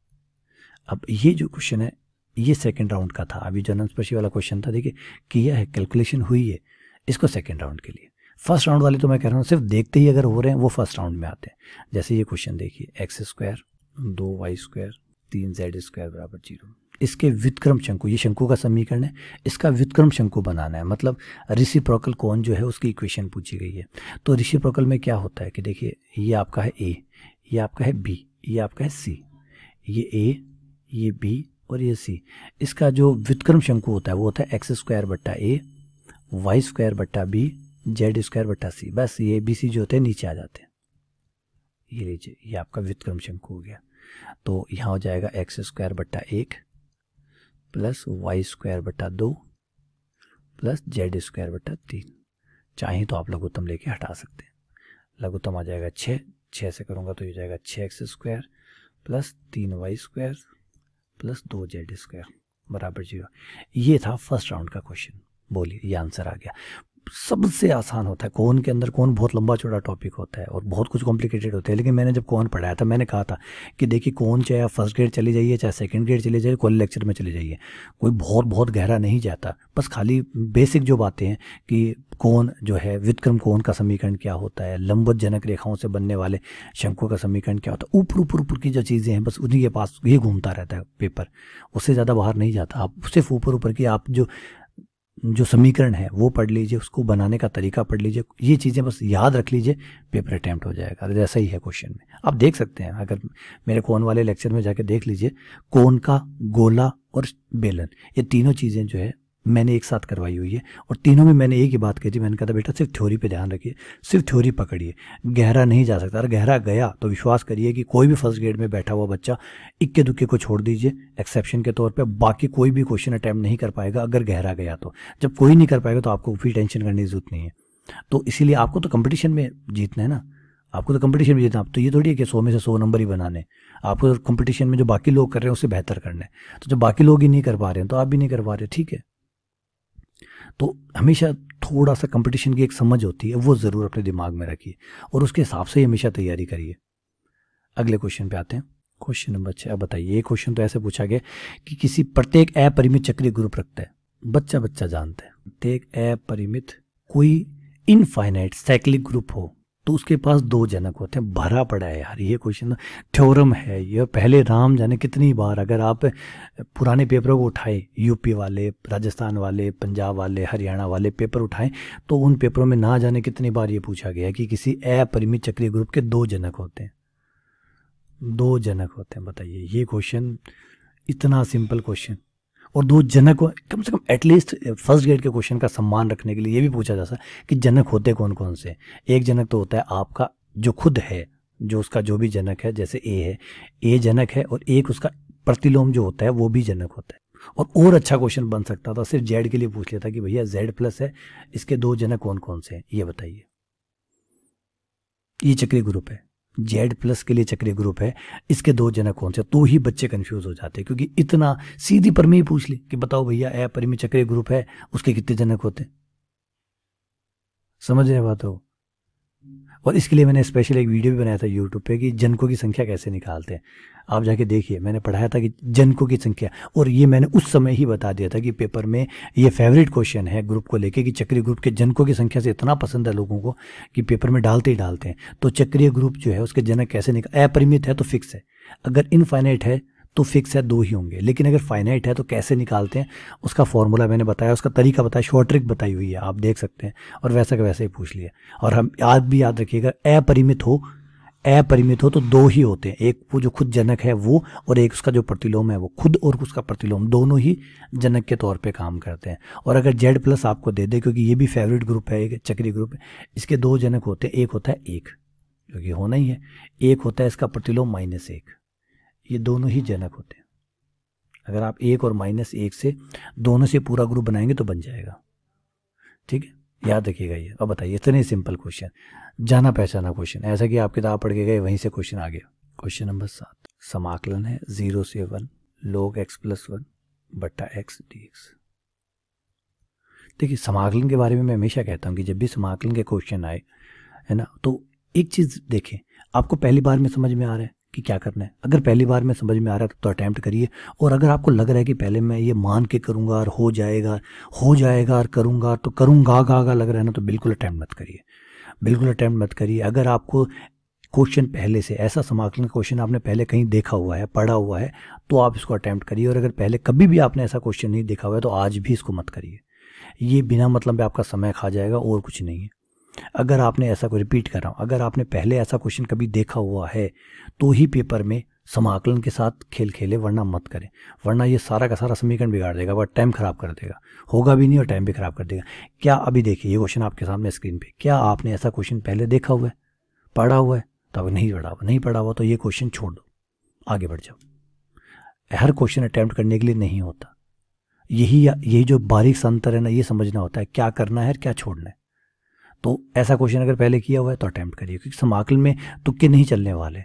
अब ये जो क्वेश्चन है ये सेकेंड राउंड का था अभी जो स्पर्शी वाला क्वेश्चन था देखिए किया है कैलकुलेशन हुई है इसको सेकेंड राउंड के लिए फर्स्ट राउंड वाले तो मैं कह रहा हूँ सिर्फ देखते ही अगर हो रहे हैं वो फर्स्ट राउंड में आते हैं जैसे ये क्वेश्चन देखिए एक्स स्क्वायर दो वाई स्क्वायर तीन जेड स्क्वायर बराबर जीरो इसके व्युतक्रम शंकु ये शंकु का समीकरण है इसका व्युतक्रम शंकु बनाना है मतलब ऋषि प्रोकल कौन जो है उसकी इक्वेशन पूछी गई है तो ऋषि प्रोकल में क्या होता है कि देखिए ये आपका है ए ये आपका है बी ये आपका है सी ये ए ये बी और ये सी इसका जो व्युतक्रम शंकु होता है वो होता है एक्स स्क्वायर बट्टा ए वाई स्क्वायर बट्टा बी जेड स्क्वायर बट्टा सी बस ये बी सी जो होते हैं नीचे आ जाते हैं ये लीजिए ये आपका व्युतक्रम शंकु हो गया तो यहाँ हो जाएगा एक्स स्क्वायर बट्टा एक प्लस वाई स्क्वायर बट्टा दो प्लस जेड स्क्वायर बट्टा तीन चाहें तो आप लघुत्तम लेके हटा सकते हैं लघुत्तम आ जाएगा छः छः से करूँगा तो ये जाएगा छः एक्स स्क्वायर प्लस तीन वाई स्क्वायर प्लस दो जेड स्क्वायर बराबर जीरो ये था फर्स्ट राउंड का क्वेश्चन बोलिए ये आंसर आ गया सबसे आसान होता है कौन के अंदर कौन बहुत लंबा चौड़ा टॉपिक होता है और बहुत कुछ कॉम्प्लिकेटेड होता है लेकिन मैंने जब कौन पढ़ाया था मैंने कहा था कि देखिए कौन चाहे आप फर्स्ट ग्रेड चले जाइए चाहे सेकंड ग्रेड चले जाइए कॉलेज लेक्चर में चले जाइए कोई बहुत बहुत गहरा नहीं जाता बस खाली बेसिक जो बातें हैं कि कौन जो है विक्रम कौन का समीकरण क्या होता है लंबत जनक रेखाओं से बनने वाले शंकों का समीकरण क्या होता है ऊपर ऊपर ऊपर की जो चीज़ें हैं बस उन्हीं के पास ये घूमता रहता है पेपर उससे ज़्यादा बाहर नहीं जाता आप सिर्फ ऊपर ऊपर की आप जो जो समीकरण है वो पढ़ लीजिए उसको बनाने का तरीका पढ़ लीजिए ये चीज़ें बस याद रख लीजिए पेपर अटैम्प्ट हो जाएगा ऐसा ही है क्वेश्चन में आप देख सकते हैं अगर मेरे कोन वाले लेक्चर में जाके देख लीजिए कोन का गोला और बेलन ये तीनों चीज़ें जो है मैंने एक साथ करवाई हुई है और तीनों में मैंने एक ही बात कही थी मैंने कहा था बेटा सिर्फ थ्योरी पे ध्यान रखिए सिर्फ थ्योरी पकड़िए गहरा नहीं जा सकता अगर गहरा गया तो विश्वास करिए कि कोई भी फर्स्ट ग्रेड में बैठा हुआ बच्चा इक्के दुक्के को छोड़ दीजिए एक्सेप्शन के तौर पर बाकी कोई भी क्वेश्चन अटैम्प्ट नहीं कर पाएगा अगर गहरा गया तो जब कोई नहीं कर पाएगा तो आपको फिर टेंशन करने की जरूरत नहीं है तो इसीलिए आपको तो कंपटीशन में जीतना है ना आपको तो कंपटीशन में जीतना आप तो ये थोड़ी है कि सौ में से सौ नंबर ही बनाने आपको कंपटीशन में जो बाकी लोग कर रहे हैं उससे बेहतर करना है तो जब बाकी लोग ही नहीं कर पा रहे हैं तो आप भी नहीं कर पा रहे ठीक है तो हमेशा थोड़ा सा कंपटीशन की एक समझ होती है वो ज़रूर अपने दिमाग में रखिए और उसके हिसाब से ही हमेशा तैयारी करिए अगले क्वेश्चन पे आते हैं क्वेश्चन नंबर छः अब बताइए ये क्वेश्चन तो ऐसे पूछा गया कि किसी प्रत्येक अपरिमित चक्रीय ग्रुप रखता है बच्चा बच्चा जानता है प्रत्येक अपरिमित कोई इनफाइनाइट साइक्लिक ग्रुप हो तो उसके पास दो जनक होते हैं भरा पड़ा है यार ये क्वेश्चन तो। थ्योरम है यह पहले राम जाने कितनी बार अगर आप पुराने पेपरों को उठाएं यूपी वाले राजस्थान वाले पंजाब वाले हरियाणा वाले पेपर उठाएं तो उन पेपरों में ना जाने कितनी बार ये पूछा गया कि किसी अपरिमित चक्रीय ग्रुप के दो जनक होते हैं दो जनक होते हैं बताइए ये क्वेश्चन इतना सिंपल क्वेश्चन और दो जनक कम से कम एटलीस्ट फर्स्ट ग्रेड के क्वेश्चन का सम्मान रखने के लिए ये भी पूछा जा सकता है कि जनक होते कौन कौन से एक जनक तो होता है आपका जो खुद है जो उसका जो भी जनक है जैसे ए है ए जनक है और एक उसका प्रतिलोम जो होता है वो भी जनक होता है और और अच्छा क्वेश्चन बन सकता था सिर्फ जेड के लिए पूछ लेता कि भैया जेड प्लस है इसके दो जनक कौन कौन से हैं ये बताइए ये चक्रीय ग्रुप है जेड प्लस के लिए चक्रीय ग्रुप है इसके दो जनक कौन से तो ही बच्चे कंफ्यूज हो जाते हैं क्योंकि इतना सीधी परमी पूछ ली कि बताओ भैया ए परमी चक्रीय ग्रुप है उसके कितने जनक होते समझ रहे बात हो और इसके लिए मैंने स्पेशल एक वीडियो भी बनाया था यूट्यूब पे कि जनकों की संख्या कैसे निकालते हैं आप जाके देखिए मैंने पढ़ाया था कि जनकों की संख्या और ये मैंने उस समय ही बता दिया था कि पेपर में ये फेवरेट क्वेश्चन है ग्रुप को लेके कि चक्रीय ग्रुप के जनकों की संख्या से इतना पसंद है लोगों को कि पेपर में डालते ही डालते हैं तो चक्रीय ग्रुप जो है उसके जनक कैसे निकाल अपरिमित है तो फिक्स है अगर इनफाइनाइट है तो फिक्स है दो ही होंगे लेकिन अगर फाइनाइट है तो कैसे निकालते हैं उसका फॉर्मूला मैंने बताया उसका तरीका बताया शॉर्ट ट्रिक बताई हुई है आप देख सकते हैं और वैसा का वैसे ही पूछ लिया और हम याद भी याद रखिएगा अपरिमित हो अपरिमित हो तो दो ही होते हैं एक वो जो खुद जनक है वो और एक उसका जो प्रतिलोम है वो खुद और उसका प्रतिलोम दोनों ही जनक के तौर पे काम करते हैं और अगर जेड प्लस आपको दे दे क्योंकि ये भी फेवरेट ग्रुप है एक चक्री ग्रुप है इसके दो जनक होते हैं एक होता है एक क्योंकि होना ही है एक होता है इसका प्रतिलोम माइनस एक ये दोनों ही जनक होते हैं अगर आप एक और माइनस एक से दोनों से पूरा ग्रुप बनाएंगे तो बन जाएगा ठीक है याद रखिएगा ये अब बताइए इतने सिंपल क्वेश्चन जाना पहचाना क्वेश्चन ऐसा कि आप किताब पढ़ के गए वहीं से क्वेश्चन आ गया क्वेश्चन नंबर सात समाकलन है जीरो से वन लोग एक्स प्लस वन बट्टा एक्स डी एक्स देखिए समाकलन के बारे में मैं हमेशा कहता हूँ कि जब भी समाकलन के क्वेश्चन आए है ना तो एक चीज़ देखें आपको पहली बार में समझ में आ रहा है कि क्या करना है अगर पहली बार में समझ में आ रहा है तो अटैम्प्ट करिए और अगर आपको लग रहा है कि पहले मैं ये मान के करूँगा और हो जाएगा हो जाएगा और करूँगा तो करूँगा गा गा लग रहा है ना तो बिल्कुल अटैम्प्ट मत करिए बिल्कुल अटैम्प्ट मत करिए अगर आपको क्वेश्चन पहले से ऐसा समाकलन क्वेश्चन आपने पहले कहीं देखा हुआ है पढ़ा हुआ है तो आप इसको अटैम्प्ट करिए और अगर पहले कभी भी आपने ऐसा क्वेश्चन नहीं देखा हुआ है तो आज भी इसको मत करिए ये बिना मतलब आपका समय खा जाएगा और कुछ नहीं है अगर आपने ऐसा कुछ रिपीट कर रहा हूँ अगर आपने पहले ऐसा क्वेश्चन कभी देखा हुआ है तो ही पेपर में समाकलन के साथ खेल खेले वरना मत करें वरना ये सारा का सारा समीकरण बिगाड़ देगा और टाइम ख़राब कर देगा होगा भी नहीं और टाइम भी ख़राब कर देगा क्या अभी देखिए ये क्वेश्चन आपके सामने स्क्रीन पे क्या आपने ऐसा क्वेश्चन पहले देखा हुआ है पढ़ा हुआ है तो अब नहीं पढ़ा हुआ नहीं पढ़ा हुआ तो ये क्वेश्चन छोड़ दो आगे बढ़ जाओ हर क्वेश्चन अटैम्प्ट करने के लिए नहीं होता यही यही जो बारीक अंतर है ना ये समझना होता है क्या करना है क्या छोड़ना है तो ऐसा क्वेश्चन अगर पहले किया हुआ है तो अटैम्प्ट करिए क्योंकि समाकल में तुक्के नहीं चलने वाले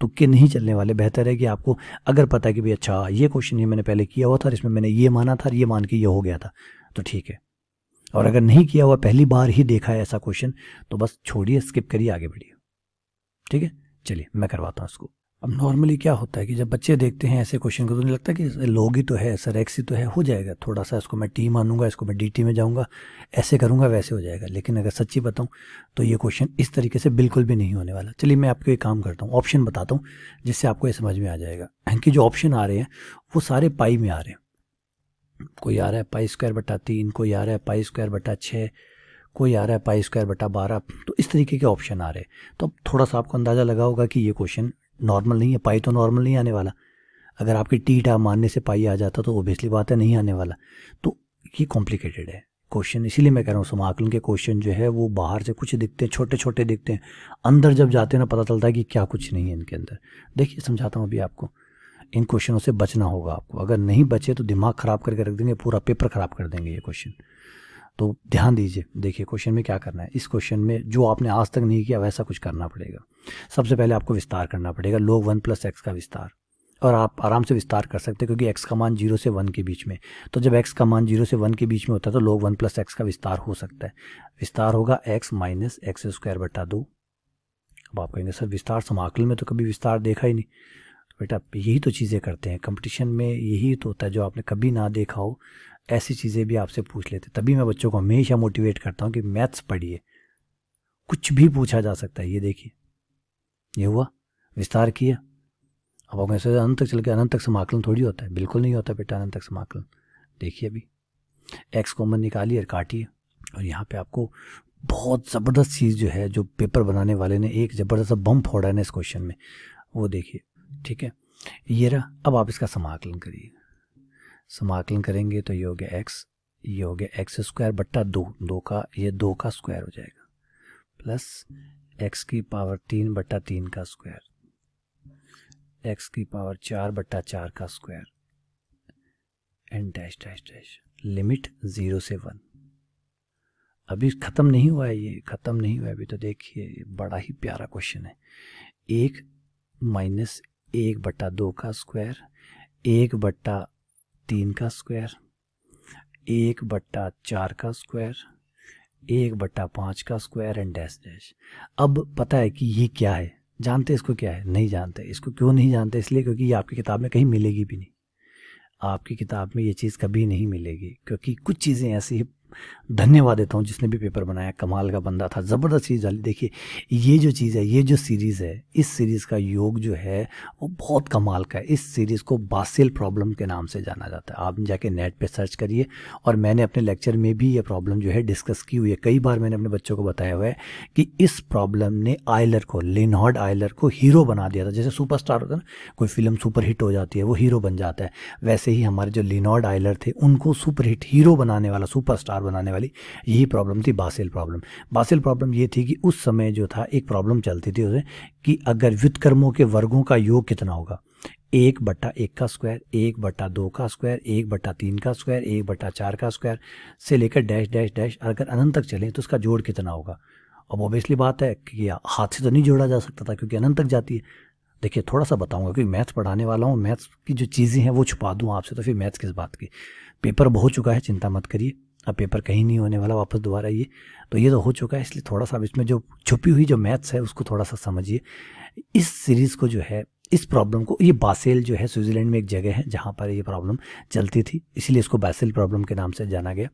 तुक्के नहीं चलने वाले बेहतर है कि आपको अगर पता है कि भाई अच्छा ये क्वेश्चन ये मैंने पहले किया हुआ था इसमें मैंने ये माना था ये मान के ये हो गया था तो ठीक है और अगर नहीं किया हुआ पहली बार ही देखा है ऐसा क्वेश्चन तो बस छोड़िए स्किप करिए आगे बढ़िए ठीक है चलिए मैं करवाता हूँ उसको अब नॉर्मली क्या होता है कि जब बच्चे देखते हैं ऐसे क्वेश्चन को तो नहीं लगता कि लोग ही तो है सर एक्स ही तो है हो जाएगा थोड़ा सा इसको मैं टी मानूंगा इसको मैं डी में जाऊँगा ऐसे करूँगा वैसे हो जाएगा लेकिन अगर सच्ची बताऊँ तो ये क्वेश्चन इस तरीके से बिल्कुल भी नहीं होने वाला चलिए मैं आपको एक काम करता हूँ ऑप्शन बताता हूँ जिससे आपको ये समझ में आ जाएगा कि जो ऑप्शन आ रहे हैं वो सारे पाई में आ रहे हैं कोई आ रहा है पाई स्क्वायर बटा तीन कोई आ रहा है पाई स्क्वायर बटा छः कोई आ रहा है पाई स्क्वायर बटा बारह तो इस तरीके के ऑप्शन आ रहे हैं तो अब थोड़ा सा आपको अंदाज़ा लगा होगा कि ये क्वेश्चन नॉर्मल नहीं है पाई तो नॉर्मल नहीं आने वाला अगर आपकी टी टा मानने से पाई आ जाता तो ओबियसली बात है नहीं आने वाला तो ये कॉम्प्लिकेटेड है क्वेश्चन इसीलिए मैं कह रहा हूँ समाकलन के क्वेश्चन जो है वो बाहर से कुछ दिखते हैं छोटे छोटे दिखते हैं अंदर जब जाते हैं ना पता चलता है कि क्या कुछ नहीं है इनके अंदर देखिए समझाता हूँ अभी आपको इन क्वेश्चनों से बचना होगा आपको अगर नहीं बचे तो दिमाग ख़राब करके रख देंगे पूरा पेपर ख़राब कर देंगे ये क्वेश्चन तो ध्यान दीजिए देखिए क्वेश्चन में क्या करना है इस क्वेश्चन में जो आपने आज तक नहीं किया वैसा कुछ करना पड़ेगा सबसे पहले आपको विस्तार करना पड़ेगा लोग वन प्लस एक्स का विस्तार और आप आराम से विस्तार कर सकते हैं क्योंकि एक्स का मान जीरो से वन के बीच में तो जब एक्स का मान जीरो से वन के बीच में होता है तो लोग वन प्लस एक्स का विस्तार हो सकता है विस्तार होगा एक्स माइनस एक्स स्क्वायर बटा दो अब आप कहेंगे सर विस्तार समाकल में तो कभी विस्तार देखा ही नहीं बेटा यही तो चीज़ें करते हैं कंपटीशन में यही तो होता है जो आपने कभी ना देखा हो ऐसी चीज़ें भी आपसे पूछ लेते तभी मैं बच्चों को हमेशा मोटिवेट करता हूँ कि मैथ्स पढ़िए कुछ भी पूछा जा सकता है ये देखिए ये हुआ विस्तार किया अब आप कैसे अनंत तक चल के अनंत तक समाकलन थोड़ी होता है बिल्कुल नहीं होता बेटा अनंत तक समाकलन देखिए अभी एक्स कॉमन निकालिए और काटिए और यहाँ पे आपको बहुत ज़बरदस्त चीज़ जो है जो पेपर बनाने वाले ने एक ज़बरदस्त बम फोड़ा है ना इस क्वेश्चन में वो देखिए ठीक है ये रहा अब आप इसका समाकलन करिए समाकलन करेंगे तो ये हो गया एक्स ये हो गया एक्स स्क्वायर बट्टा दो दो का ये दो का स्क्वायर हो जाएगा प्लस एक्स की पावर तीन बट्टा तीन का स्क्वायर एक्स की पावर चार बट्टा चार का square and dash dash dash limit zero से वन अभी ख़त्म नहीं हुआ है ये ख़त्म नहीं हुआ अभी तो देखिए बड़ा ही प्यारा क्वेश्चन है एक माइनस एक बट्टा दो का स्क्वायर एक बट्टा तीन का स्क्वायर एक बट्टा चार का स्क्वायर एक बट्टा पाँच का स्क्वायर एंड डैश डैश अब पता है कि ये क्या है जानते इसको क्या है नहीं जानते इसको क्यों नहीं जानते इसलिए क्योंकि ये आपकी किताब में कहीं मिलेगी भी नहीं आपकी किताब में ये चीज़ कभी नहीं मिलेगी क्योंकि कुछ चीज़ें ऐसी धन्यवाद देता हूँ जिसने भी पेपर बनाया कमाल का बंदा था ज़बरदस्त चीज़ डाली देखिए ये जो चीज़ है ये जो सीरीज़ है इस सीरीज़ का योग जो है वो बहुत कमाल का है इस सीरीज़ को बासिल प्रॉब्लम के नाम से जाना जाता है आप जाके नेट पर सर्च करिए और मैंने अपने लेक्चर में भी ये प्रॉब्लम जो है डिस्कस की हुई है कई बार मैंने अपने बच्चों को बताया हुआ है कि इस प्रॉब्लम ने आयलर को लिनहॉर्ड आयलर को हीरो बना दिया था जैसे सुपरस्टार होता है ना कोई फिल्म सुपरहिट हो जाती है वो हीरो बन जाता है वैसे ही हमारे जो लिनॉर्ड आयलर थे उनको सुपरहिट हीरो बनाने वाला सुपरस्टार बनाने वाली यही प्रॉब्लम थी बासिल प्रॉब्लम बासिल प्रॉब्लम ये थी कि उस समय जो था एक प्रॉब्लम चलती थी उसे कि अगर व्युतकर्मों के वर्गों का योग कितना होगा एक बट्टा एक का स्क्वायर एक बट्टा दो का स्क्वायर एक बट्टा तीन का स्क्वायर एक बट्टा चार का स्क्वायर से लेकर डैश डैश डैश अगर अनंत तक चलें तो उसका जोड़ कितना होगा अब ऑब्वियसली बात है कि हाथ से तो नहीं जोड़ा जा सकता था क्योंकि अनंत तक जाती है देखिए थोड़ा सा बताऊंगा क्योंकि मैथ्स पढ़ाने वाला हूँ मैथ्स की जो चीज़ें हैं वो छुपा दूँ आपसे तो फिर मैथ्स किस बात की पेपर बहुत चुका है चिंता मत करिए अब पेपर कहीं नहीं होने वाला वापस दोबारा ये तो ये तो हो चुका है इसलिए थोड़ा सा अब इसमें जो छुपी हुई जो मैथ्स है उसको थोड़ा सा समझिए इस सीरीज़ को जो है इस प्रॉब्लम को ये बासेल जो है स्विट्ज़रलैंड में एक जगह है जहाँ पर ये प्रॉब्लम चलती थी इसलिए इसको बासेल प्रॉब्लम के नाम से जाना गया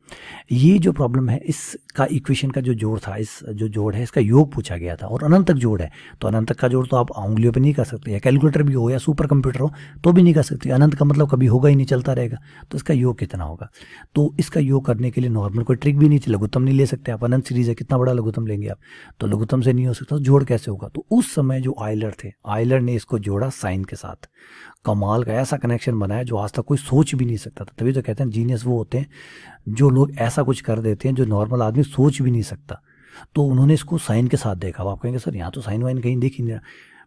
ये जो प्रॉब्लम है इसका इक्वेशन का जो जोड़ था इस जो जोड़ है इसका योग पूछा गया था और अनंतक जोड़ है तो अनंतक का जोड़ तो आप उंगलियों पर नहीं कर सकते या कैलकुलेटर भी हो या सुपर कंप्यूटर हो तो भी नहीं कर सकते अनंत का मतलब कभी होगा ही नहीं चलता रहेगा तो इसका योग कितना होगा तो इसका योग करने के लिए नॉर्मल कोई ट्रिक भी नहीं लघुत्तम नहीं ले सकते आप अनंत सीरीज है कितना बड़ा लघुत्तम लेंगे आप तो लघुत्तम से नहीं हो सकता तो जोड़ कैसे होगा तो उस समय जो आयलर थे आयलर ने इसको जोड़ा साइन के साथ कमाल का ऐसा कनेक्शन बनाया जो आज तक कोई सोच भी नहीं सकता था तभी तो कहते हैं जीनियस वो होते हैं जो लोग ऐसा कुछ कर देते हैं जो नॉर्मल आदमी सोच भी नहीं सकता तो उन्होंने इसको साइन के साथ देखा आप कहेंगे सर यहाँ तो साइन वाइन कहीं दिख ही नहीं रहा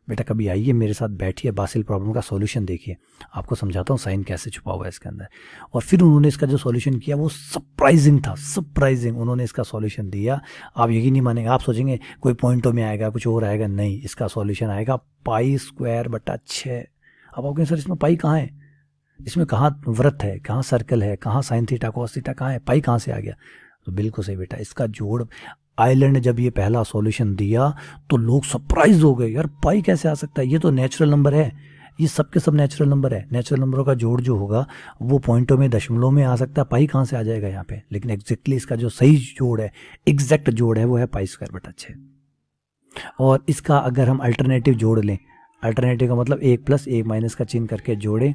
बेटा कभी आइए मेरे साथ बैठिए बासिल प्रॉब्लम का सोल्यूशन देखिए आपको समझाता हूँ साइन कैसे छुपा हुआ है इसके अंदर और फिर उन्होंने इसका जो सोल्यूशन किया वो सरप्राइजिंग था सरप्राइजिंग उन्होंने इसका सोल्यूशन दिया आप यही नहीं मानेंगे आप सोचेंगे कोई पॉइंटों में आएगा कुछ और आएगा नहीं इसका सोल्यूशन आएगा पाई स्क्वायर बटा छः अब आप कहें सर इसमें पाई कहाँ है इसमें कहाँ व्रत है कहाँ सर्कल है कहाँ साइन थीटा कॉस थीटा कहाँ है पाई कहाँ से आ गया तो बिल्कुल सही बेटा इसका जोड़ आयरलैंड ने जब ये पहला सॉल्यूशन दिया तो लोग सरप्राइज हो गए यार पाई कैसे आ सकता है ये तो नेचुरल नंबर है ये सब के सब नेचुरल नंबर है नेचुरल नंबरों का जोड़ जो होगा वो पॉइंटों में दशमलव में आ सकता है पाई कहाँ से आ जाएगा यहाँ पे लेकिन एग्जैक्टली इसका जो सही जोड़ है एग्जैक्ट जोड़ है वो है पाई स्क्वायर बटा छः और इसका अगर हम अल्टरनेटिव जोड़ लें अल्टरनेटिव का मतलब एक प्लस एक माइनस का चिन्ह करके जोड़े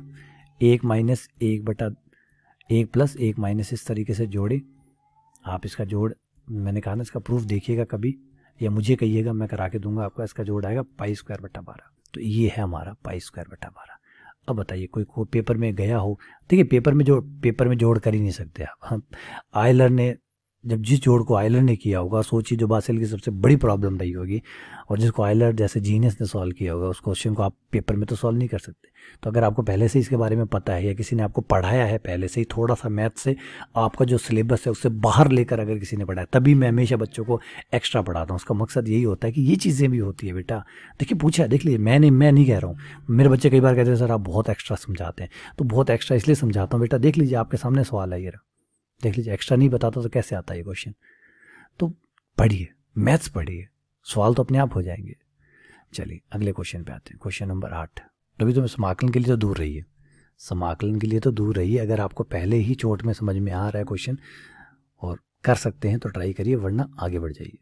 एक माइनस एक बटा एक प्लस एक माइनस इस तरीके से जोड़े आप इसका जोड़ मैंने कहा ना इसका प्रूफ देखिएगा कभी या मुझे कहिएगा मैं करा के दूंगा आपका इसका जोड़ आएगा पाई स्क्वायर बटा बारह तो ये है हमारा पाई स्क्वायर बटा बारह अब बताइए कोई को पेपर में गया हो देखिए पेपर में जो पेपर में जोड़ कर ही नहीं सकते आप आयलर ने जब जिस जोड़ को आयलर ने किया होगा सोचिए जो बासिल की सबसे बड़ी प्रॉब्लम रही होगी और जिसको आयलर जैसे जीनियस ने सॉल्व किया होगा उस क्वेश्चन को आप पेपर में तो सॉल्व नहीं कर सकते तो अगर आपको पहले से इसके बारे में पता है या किसी ने आपको पढ़ाया है पहले से ही थोड़ा सा मैथ से आपका जो सिलेबस है उससे बाहर लेकर अगर किसी ने पढ़ाया तभी मैं हमेशा बच्चों को एक्स्ट्रा पढ़ाता हूँ उसका मकसद यही होता है कि ये चीज़ें भी होती है बेटा देखिए पूछा देख लीजिए मैंने मैं नहीं कह रहा हूँ मेरे बच्चे कई बार कहते हैं सर आप बहुत एक्स्ट्रा समझाते हैं तो बहुत एक्स्ट्रा इसलिए समझाता हूँ बेटा देख लीजिए आपके सामने सवाल है ये रहा देख लीजिए एक्स्ट्रा नहीं बताता तो कैसे आता है ये क्वेश्चन तो पढ़िए मैथ्स पढ़िए सवाल तो अपने आप हो जाएंगे चलिए अगले क्वेश्चन पे आते हैं क्वेश्चन नंबर आठ रवि तो, तो समाकलन के लिए तो दूर रहिए समाकलन के लिए तो दूर रहिए अगर आपको पहले ही चोट में समझ में आ रहा है क्वेश्चन और कर सकते हैं तो ट्राई करिए वरना आगे बढ़ जाइए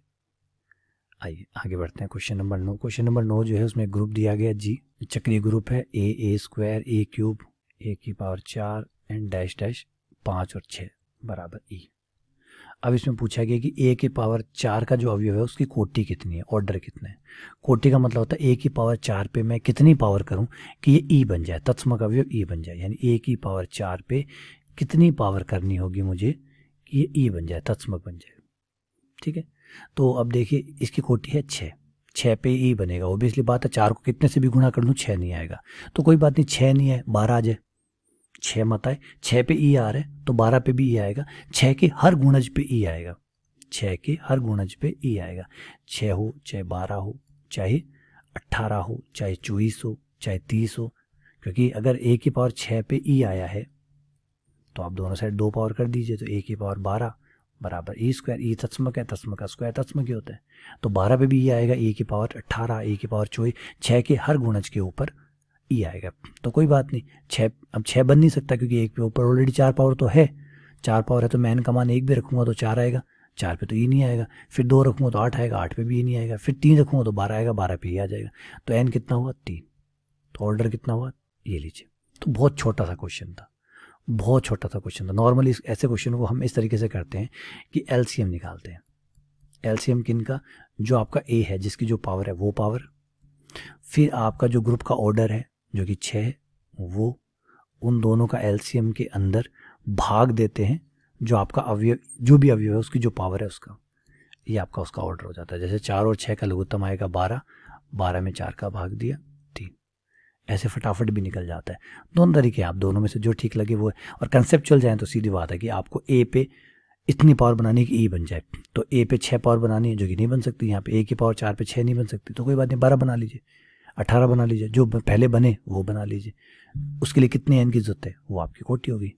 आइए आगे बढ़ते हैं क्वेश्चन नंबर नौ क्वेश्चन नंबर नौ जो है उसमें ग्रुप दिया गया जी चक्रीय ग्रुप है ए ए स्क्वायर ए क्यूब ए की पावर चार एंड डैश डैश पाँच और छः बराबर ई अब इसमें पूछा गया कि ए के पावर चार का जो अवयव है उसकी कोटि कितनी है ऑर्डर कितना है कोटि का मतलब होता है ए की पावर चार पे मैं कितनी पावर करूं कि ये ई बन जाए तत्सम का अवयव ई बन जाए यानी ए की पावर चार पे कितनी पावर करनी होगी मुझे कि ये ई बन जाए तत्समक बन जाए ठीक है तो अब देखिए इसकी कोटि है छः छः पे ई बनेगा ओबियसली बात है चार को कितने से भी गुणा कर लूँ छः नहीं आएगा तो कोई बात नहीं छः नहीं है बारह आ जाए छः मत आए छः पे ई आ रहा है तो बारह पे भी ई आएगा छः के हर गुणज पे ई आएगा छः के हर गुणज पे ई आएगा छः हो चाहे बारह हो चाहे अट्ठारह हो चाहे चौबीस हो चाहे तीस हो क्योंकि अगर ए की पावर छः पे ई आया है तो आप दोनों साइड दो पावर कर दीजिए तो ए की पावर बारह बराबर ई स्क्वायर ई तस्मक है तस्मक का स्क्वायर तस्मक होता है तो बारह पे भी ये आएगा ए की पावर अट्ठारह ए की पावर चौबीस छः के हर गुणज के ऊपर ई e आएगा तो कोई बात नहीं छः अब छः बन नहीं सकता क्योंकि एक पे ऊपर ऑलरेडी चार पावर तो है चार पावर है तो मैं एन का मान एक भी रखूँगा तो चार आएगा चार पे तो ई e नहीं आएगा फिर दो रखूँगा तो आठ आएगा आठ पे भी ई e नहीं आएगा फिर तीन रखूँगा तो बारह आएगा बारह पे ही आ जाएगा तो एन कितना हुआ तीन तो ऑर्डर कितना हुआ ये लीजिए तो बहुत छोटा सा क्वेश्चन था बहुत छोटा सा क्वेश्चन था नॉर्मली ऐसे क्वेश्चन को हम इस तरीके से करते हैं कि एल निकालते हैं एल किन का जो आपका ए है जिसकी जो पावर है वो पावर फिर आपका जो ग्रुप का ऑर्डर है जो कि छः वो उन दोनों का एलसीएम के अंदर भाग देते हैं जो आपका अवयव जो भी अवयव है उसकी जो पावर है उसका ये आपका उसका ऑर्डर हो जाता है जैसे चार और छः का लघुत्तम आएगा बारह बारह में चार का भाग दिया तीन ऐसे फटाफट भी निकल जाता है दोनों तरीके आप दोनों में से जो ठीक लगे वो है और कंसेप्चुअल जाए तो सीधी बात है कि आपको ए पे इतनी पावर बनानी कि ई बन जाए तो ए पे छः पावर बनानी है जो कि नहीं बन सकती यहाँ पे ए की पावर चार पे छः नहीं बन सकती तो कोई बात नहीं बारह बना लीजिए अठारह बना लीजिए जो पहले बने वो बना लीजिए उसके लिए कितने एन की जरूरत है वो आपकी कोटी होगी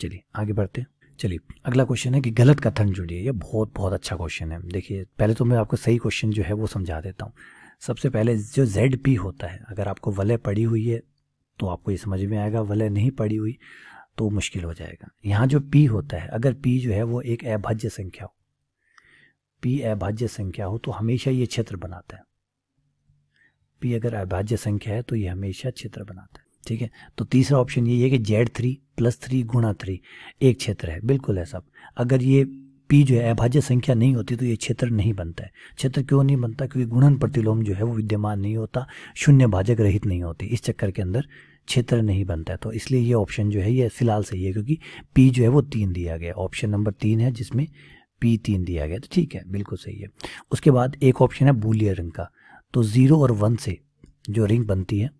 चलिए आगे बढ़ते हैं चलिए अगला क्वेश्चन है कि गलत कथन जुड़िए यह बहुत बहुत अच्छा क्वेश्चन है देखिए पहले तो मैं आपको सही क्वेश्चन जो है वो समझा देता हूँ सबसे पहले जो जेड पी होता है अगर आपको वलय पड़ी हुई है तो आपको ये समझ में आएगा वलय नहीं पड़ी हुई तो मुश्किल हो जाएगा यहाँ जो पी होता है अगर पी जो है वो एक अभाज्य संख्या हो पी अभाज्य संख्या हो तो हमेशा ये क्षेत्र बनाता है भी अगर अभाज्य संख्या है तो ये हमेशा क्षेत्र बनाता है ठीक है तो तीसरा ऑप्शन ये है कि जेड थ्री प्लस थ्री गुणा थ्री एक क्षेत्र है बिल्कुल है सब अगर ये पी जो है अभाज्य संख्या नहीं होती तो ये क्षेत्र नहीं बनता है क्षेत्र क्यों नहीं बनता क्योंकि गुणन प्रतिलोम जो है वो विद्यमान नहीं होता शून्य भाजक रहित नहीं होती इस चक्कर के अंदर क्षेत्र नहीं बनता है तो इसलिए ये ऑप्शन जो है ये फिलहाल सही है क्योंकि पी जो है वो तीन दिया गया ऑप्शन नंबर तीन है जिसमें पी तीन दिया गया तो ठीक है बिल्कुल सही है उसके बाद एक ऑप्शन है बूलिया रंग का तो ज़ीरो और वन से जो रिंग बनती है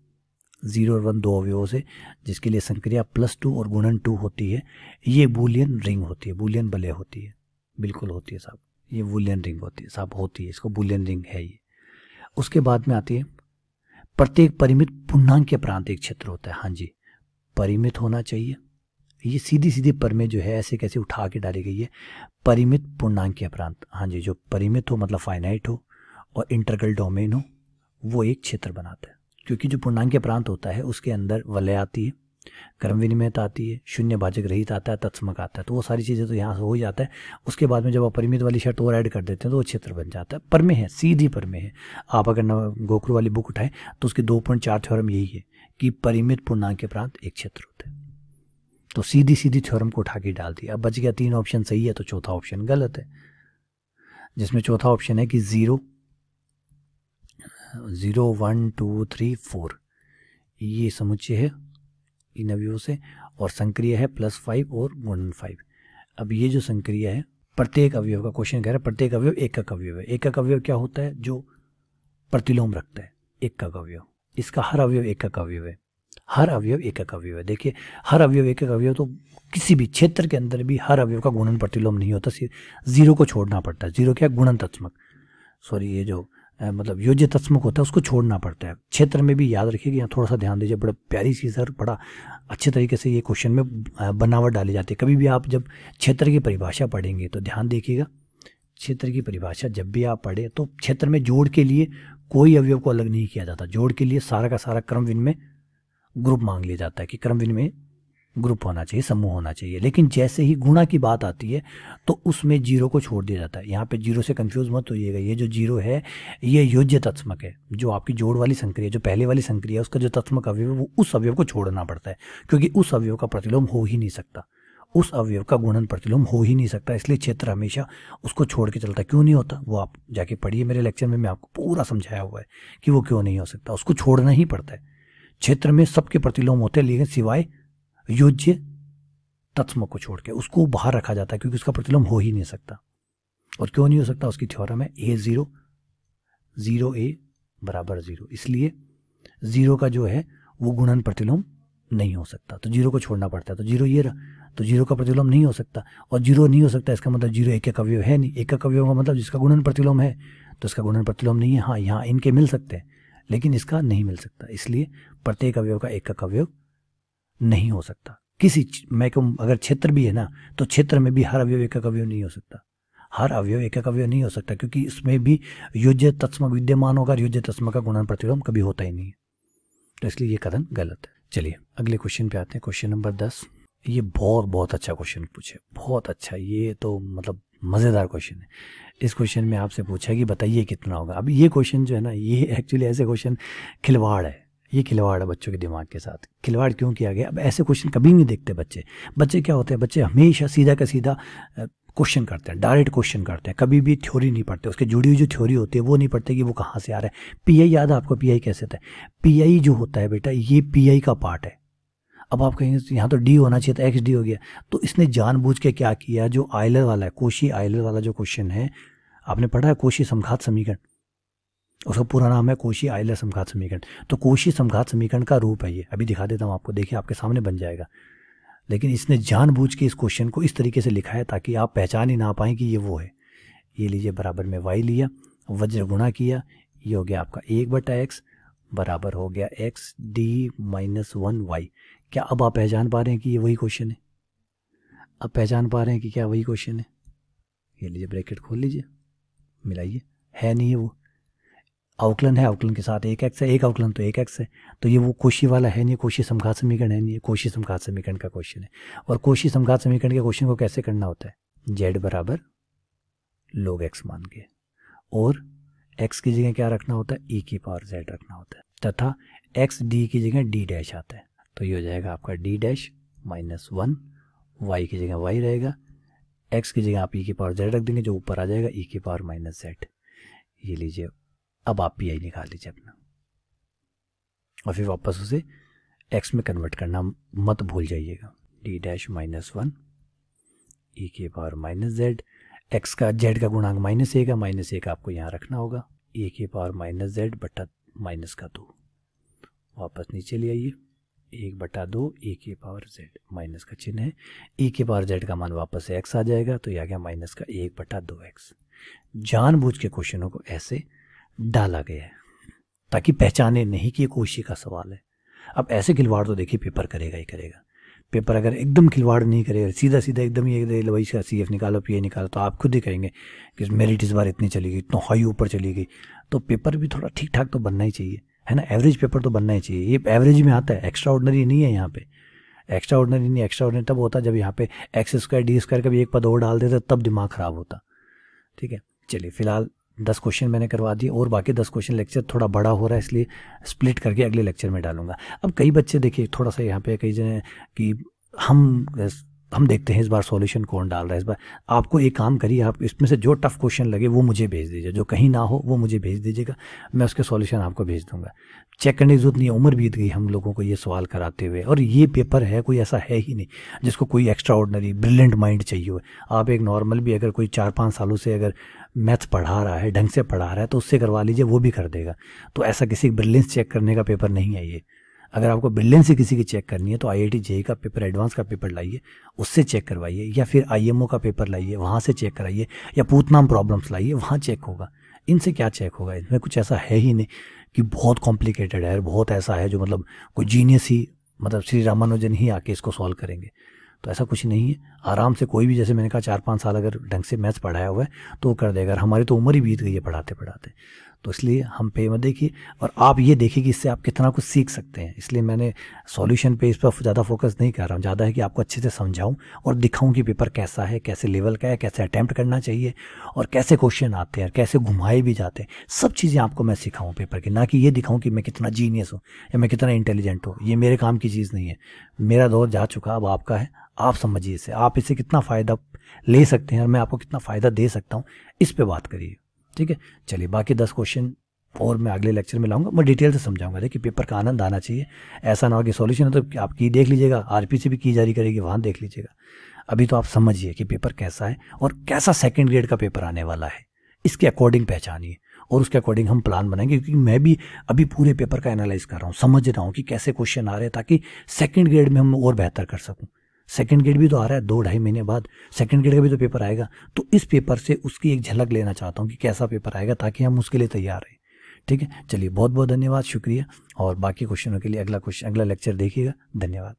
ज़ीरो और वन दो अवयवों से जिसके लिए संक्रिया प्लस टू और गुणन टू होती है ये बुलियन रिंग होती है बुलियन बले होती है बिल्कुल होती है साहब ये बुलियन रिंग होती है साहब होती है इसको बुलियन रिंग है ये उसके बाद में आती है प्रत्येक परिमित पूर्णांक के प्रांत एक क्षेत्र होता है हाँ जी परिमित होना चाहिए ये सीधी सीधी परमे जो है ऐसे कैसे उठा के डाली गई है परिमित पूर्णांक के प्रांत हाँ जी जो परिमित हो मतलब फाइनाइट हो और इंटरगल डोमेन हो वो एक क्षेत्र बनाता है क्योंकि जो पूर्णांक प्रांत होता है उसके अंदर वलय आती है कर्म विनिमयता आती है शून्य भाजक रहित आता है तत्समक आता है तो वो सारी चीज़ें तो यहाँ से हो जाता है उसके बाद में जब आप परिमित वाली शर्त और ऐड कर देते हैं तो वो क्षेत्र बन जाता है परमे है सीधी परमे है आप अगर गोखरू वाली बुक उठाएं तो उसके दो पॉइंट चार थ्योरम यही है कि परिमित पूर्णांक के प्रांत एक क्षेत्र होते हैं तो सीधी सीधी थ्योरम को उठा के डाल दिया अब बच गया तीन ऑप्शन सही है तो चौथा ऑप्शन गलत है जिसमें चौथा ऑप्शन है कि zero zero one two three four ये समुच्चय है इन अवयवों से और संक्रिय है प्लस फाइव और गुणन फाइव अब ये जो संक्रिय है प्रत्येक अवयव का क्वेश्चन कह रहा है प्रत्येक अवयव एक का अवयव है एक अवयव क्या होता है जो प्रतिलोम रखता है एक का अवयव इसका हर अवयव एक का अवयव है हर अवयव एक का अवयव है देखिए हर अवयव एक एक अवयव तो किसी भी क्षेत्र के अंदर भी हर अवयव का गुणन प्रतिलोम नहीं होता सिर्फ जीरो को छोड़ना पड़ता है जीरो क्या गुणन तत्मक सॉरी ये जो मतलब योज्य तस्मक होता है उसको छोड़ना पड़ता है क्षेत्र में भी याद रखिए कि यहाँ थोड़ा सा ध्यान दीजिए बड़ा प्यारी सी सर बड़ा अच्छे तरीके से ये क्वेश्चन में बनावट डाली जाती है कभी भी आप जब क्षेत्र की परिभाषा पढ़ेंगे तो ध्यान देखिएगा क्षेत्र की परिभाषा जब भी आप पढ़ें तो क्षेत्र में जोड़ के लिए कोई अवयव को अलग नहीं किया जाता जोड़ के लिए सारा का सारा क्रम में ग्रुप मांग लिया जाता है कि क्रम में ग्रुप होना चाहिए समूह होना चाहिए लेकिन जैसे ही गुणा की बात आती है तो उसमें जीरो को छोड़ दिया जाता है यहाँ पे जीरो से कंफ्यूज मत होइएगा ये जो जीरो है ये योज्य तत्मक है जो आपकी जोड़ वाली संक्रिया जो पहले वाली संक्रिया उसका जो तत्मक अवयव है वो उस अवयव को छोड़ना पड़ता है क्योंकि उस अवयव का प्रतिलोम हो ही नहीं सकता उस अवयव का गुणन प्रतिलोम हो ही नहीं सकता इसलिए क्षेत्र हमेशा उसको छोड़ के चलता क्यों नहीं होता वो आप जाके पढ़िए मेरे लेक्चर में मैं आपको पूरा समझाया हुआ है कि वो क्यों नहीं हो सकता उसको छोड़ना ही पड़ता है क्षेत्र में सबके प्रतिलोम होते हैं लेकिन सिवाय योज्य तत्व को छोड़ के उसको बाहर रखा जाता है क्योंकि उसका प्रतिलोम हो ही नहीं सकता और क्यों नहीं हो सकता उसकी थ्योरम है ए ज़ीरो ज़ीरो ए बराबर ज़ीरो इसलिए ज़ीरो का जो है वो गुणन प्रतिलोम नहीं हो सकता तो जीरो को छोड़ना पड़ता है तो जीरो ये रहा तो जीरो का प्रतिलोम नहीं हो सकता और जीरो नहीं हो सकता इसका मतलब जीरो एक का अवयव है नहीं एक का अवयव का मतलब जिसका गुणन प्रतिलोम है तो इसका गुणन प्रतिलोम नहीं है हाँ यहाँ इनके मिल सकते हैं लेकिन इसका नहीं मिल सकता इसलिए प्रत्येक अवयव का एक का अवयव नहीं हो सकता किसी मैं कहूँ अगर क्षेत्र भी है ना तो क्षेत्र में भी हर अवयव एक अवयव नहीं हो सकता हर अवयव एक अवयव नहीं हो सकता क्योंकि इसमें भी युद्ध तत्समक विद्यमान होगा युद्ध तत्म का गुणन प्रतिरोध कभी होता ही नहीं है तो इसलिए ये कथन गलत है चलिए अगले क्वेश्चन पे आते हैं क्वेश्चन नंबर दस ये बहुत बहुत अच्छा क्वेश्चन पूछे बहुत अच्छा ये तो मतलब मज़ेदार क्वेश्चन है इस क्वेश्चन में आपसे पूछा कि बताइए कितना होगा अब ये क्वेश्चन जो है ना ये एक्चुअली ऐसे क्वेश्चन खिलवाड़ है ये खिलवाड़ है बच्चों के दिमाग के साथ खिलवाड़ क्यों किया गया अब ऐसे क्वेश्चन कभी नहीं देखते बच्चे बच्चे क्या होते हैं बच्चे हमेशा सीधा का सीधा क्वेश्चन करते हैं डायरेक्ट क्वेश्चन करते हैं कभी भी थ्योरी नहीं पढ़ते उसके जुड़ी हुई जो थ्योरी होती है वो नहीं पढ़ते कि वो कहाँ से आ रहा है आई याद है आपको आई कैसे था आई जो होता है बेटा ये आई का पार्ट है अब आप कहेंगे यहाँ तो डी होना चाहिए था एक्स डी हो गया तो इसने जानबूझ के क्या किया जो आयलर वाला है कोशी आयलर वाला जो क्वेश्चन है आपने पढ़ा है कोशी समघात समीकरण उसका पूरा नाम है कोशी आयलर समघात समीकरण तो कोशी समघात समीकरण का रूप है ये अभी दिखा देता हूँ आपको देखिए आपके सामने बन जाएगा लेकिन इसने जानबूझ के इस क्वेश्चन को इस तरीके से लिखा है ताकि आप पहचान ही ना पाए कि ये वो है ये लीजिए बराबर में वाई लिया वज्र गुणा किया ये हो गया आपका एक बटा एक्स बराबर हो गया X D minus one Y क्या अब आप पहचान पा रहे हैं कि ये वही क्वेश्चन है अब पहचान पा रहे हैं कि क्या वही क्वेश्चन है ये लीजिए ब्रैकेट खोल लीजिए मिलाइए है नहीं है वो अवकलन है अवकलन के साथ एक एक्स है एक अवकलन तो एक एक्स है तो ये वो कोशी वाला है नहीं कोशी समघात समीकरण है नहीं कोशी समघात समीकरण का क्वेश्चन है और कोशी समघात समीकरण के क्वेश्चन को कैसे करना होता है जेड बराबर लोग एक्स मान के और एक्स की जगह क्या रखना होता है ई e की पावर जेड रखना होता है तथा एक्स डी की जगह डी डैश आता है तो ये हो जाएगा आपका d dash minus one y की जगह वाई रहेगा एक्स की जगह आप ई e की पावर जेड रख देंगे जो ऊपर आ जाएगा ई e की पावर माइनस जेड ये लीजिए अब आप पी आई निकाल लीजिए अपना और फिर वापस उसे एक्स में कन्वर्ट करना मत भूल जाइएगा d dash minus one e के पावर माइनस जेड एक्स का जेड का गुणांक माइनस ए का माइनस ए का आपको यहाँ रखना होगा ए के पावर माइनस जेड बटा माइनस का दो वापस नीचे ले आइए एक बटा दो ए के पावर जेड माइनस का चिन्ह है ए के पावर जेड का मान वापस एक्स आ जाएगा तो यह आ गया माइनस का एक बटा दो एक्स जानबूझ के क्वेश्चनों को ऐसे डाला गया है ताकि पहचाने नहीं कि ये कोशी का सवाल है अब ऐसे खिलवाड़ तो देखिए पेपर करेगा ही करेगा पेपर अगर एकदम खिलवाड़ नहीं करेगा सीधा सीधा एकदम ये लवाई का सी एफ निकालो पी ए निकालो तो आप खुद ही कहेंगे कि मेरिट इस बार इतनी चली गई इतना हाई ऊपर चली गई तो पेपर भी थोड़ा ठीक ठाक तो बनना ही चाहिए है ना एवरेज पेपर तो बनना ही चाहिए ये एवरेज में आता है एक्स्ट्रा ऑर्डनरी नहीं है यहाँ पे एक्स्ट्रा ऑर्डनरी नहीं एक्स्ट्रा ऑर्डनरी तब होता जब यहाँ पे एक्स स्क्वायर डी स्क्वायर का भी एक पद और डाल देते तब दिमाग ख़राब होता ठीक है चलिए फिलहाल दस क्वेश्चन मैंने करवा दिए और बाकी दस क्वेश्चन लेक्चर थोड़ा बड़ा हो रहा है इसलिए स्प्लिट करके अगले लेक्चर में डालूंगा अब कई बच्चे देखिए थोड़ा सा यहाँ पे कई जने कि हम हम देखते हैं इस बार सॉल्यूशन कौन डाल रहा है इस बार आपको एक काम करिए आप इसमें से जो टफ क्वेश्चन लगे वो मुझे भेज दीजिए जो कहीं ना हो वो मुझे भेज दीजिएगा मैं उसके सॉल्यूशन आपको भेज दूंगा चेक करने की जरूरत नहीं है उम्र बीत गई हम लोगों को ये सवाल कराते हुए और ये पेपर है कोई ऐसा है ही नहीं जिसको कोई एक्स्ट्रा ऑर्डनरी ब्रिलियंट माइंड चाहिए हो आप एक नॉर्मल भी अगर कोई चार पाँच सालों से अगर मैथ्स पढ़ा रहा है ढंग से पढ़ा रहा है तो उससे करवा लीजिए वो भी कर देगा तो ऐसा किसी ब्रिलियंस चेक करने का पेपर नहीं है ये अगर आपको ब्रिलियंस ही किसी की चेक करनी है तो आई आई का पेपर एडवांस का पेपर लाइए उससे चेक करवाइए या फिर आई का पेपर लाइए वहाँ से चेक कराइए या पूतनाम प्रॉब्लम्स लाइए वहाँ चेक होगा इनसे क्या चेक होगा इसमें कुछ ऐसा है ही नहीं कि बहुत कॉम्प्लिकेटेड है बहुत ऐसा है जो मतलब कोई जीनियस ही मतलब श्री रामानुजन ही आके इसको सॉल्व करेंगे तो ऐसा कुछ नहीं है आराम से कोई भी जैसे मैंने कहा चार पाँच साल अगर ढंग से मैथ्स पढ़ाया हुआ है तो कर देगा हमारी तो उम्र ही बीत गई है पढ़ाते पढ़ाते तो इसलिए हम पे मत देखिए और आप ये देखिए कि इससे आप कितना कुछ सीख सकते हैं इसलिए मैंने सॉल्यूशन पे इस पर ज़्यादा फोकस नहीं कर रहा हूँ ज़्यादा है कि आपको अच्छे से समझाऊँ और दिखाऊँ कि पेपर कैसा है कैसे लेवल का है कैसे अटैम्प्ट करना चाहिए और कैसे क्वेश्चन आते हैं कैसे घुमाए भी जाते हैं सब चीज़ें आपको मैं सिखाऊँ पेपर की ना कि ये दिखाऊँ कि मैं कितना जीनियस हूँ या मैं कितना इंटेलिजेंट हूँ ये मेरे काम की चीज़ नहीं है मेरा दौर जा चुका अब आपका है आप समझिए इसे आप इसे कितना फ़ायदा ले सकते हैं और मैं आपको कितना फ़ायदा दे सकता हूँ इस पर बात करिए ठीक है चलिए बाकी दस क्वेश्चन और मैं अगले लेक्चर में लाऊंगा मैं डिटेल से समझाऊंगा देखिए पेपर का आनंद आना चाहिए ऐसा ना हो कि सॉल्यूशन है तो आप की देख लीजिएगा आरपी से भी की जारी करेगी वहाँ देख लीजिएगा अभी तो आप समझिए कि पेपर कैसा है और कैसा सेकेंड ग्रेड का पेपर आने वाला है इसके अकॉर्डिंग पहचानिए और उसके अकॉर्डिंग हम प्लान बनाएंगे क्योंकि मैं भी अभी पूरे पेपर का एनालाइज कर रहा हूँ समझ रहा हूँ कि कैसे क्वेश्चन आ रहे हैं ताकि सेकेंड ग्रेड में हम और बेहतर कर सकूँ सेकंड ग्रेड भी तो आ रहा है दो ढाई महीने बाद सेकंड ग्रेड का भी तो पेपर आएगा तो इस पेपर से उसकी एक झलक लेना चाहता हूँ कि कैसा पेपर आएगा ताकि हम उसके लिए तैयार रहें ठीक है चलिए बहुत बहुत धन्यवाद शुक्रिया और बाकी क्वेश्चनों के लिए अगला क्वेश्चन अगला लेक्चर देखिएगा धन्यवाद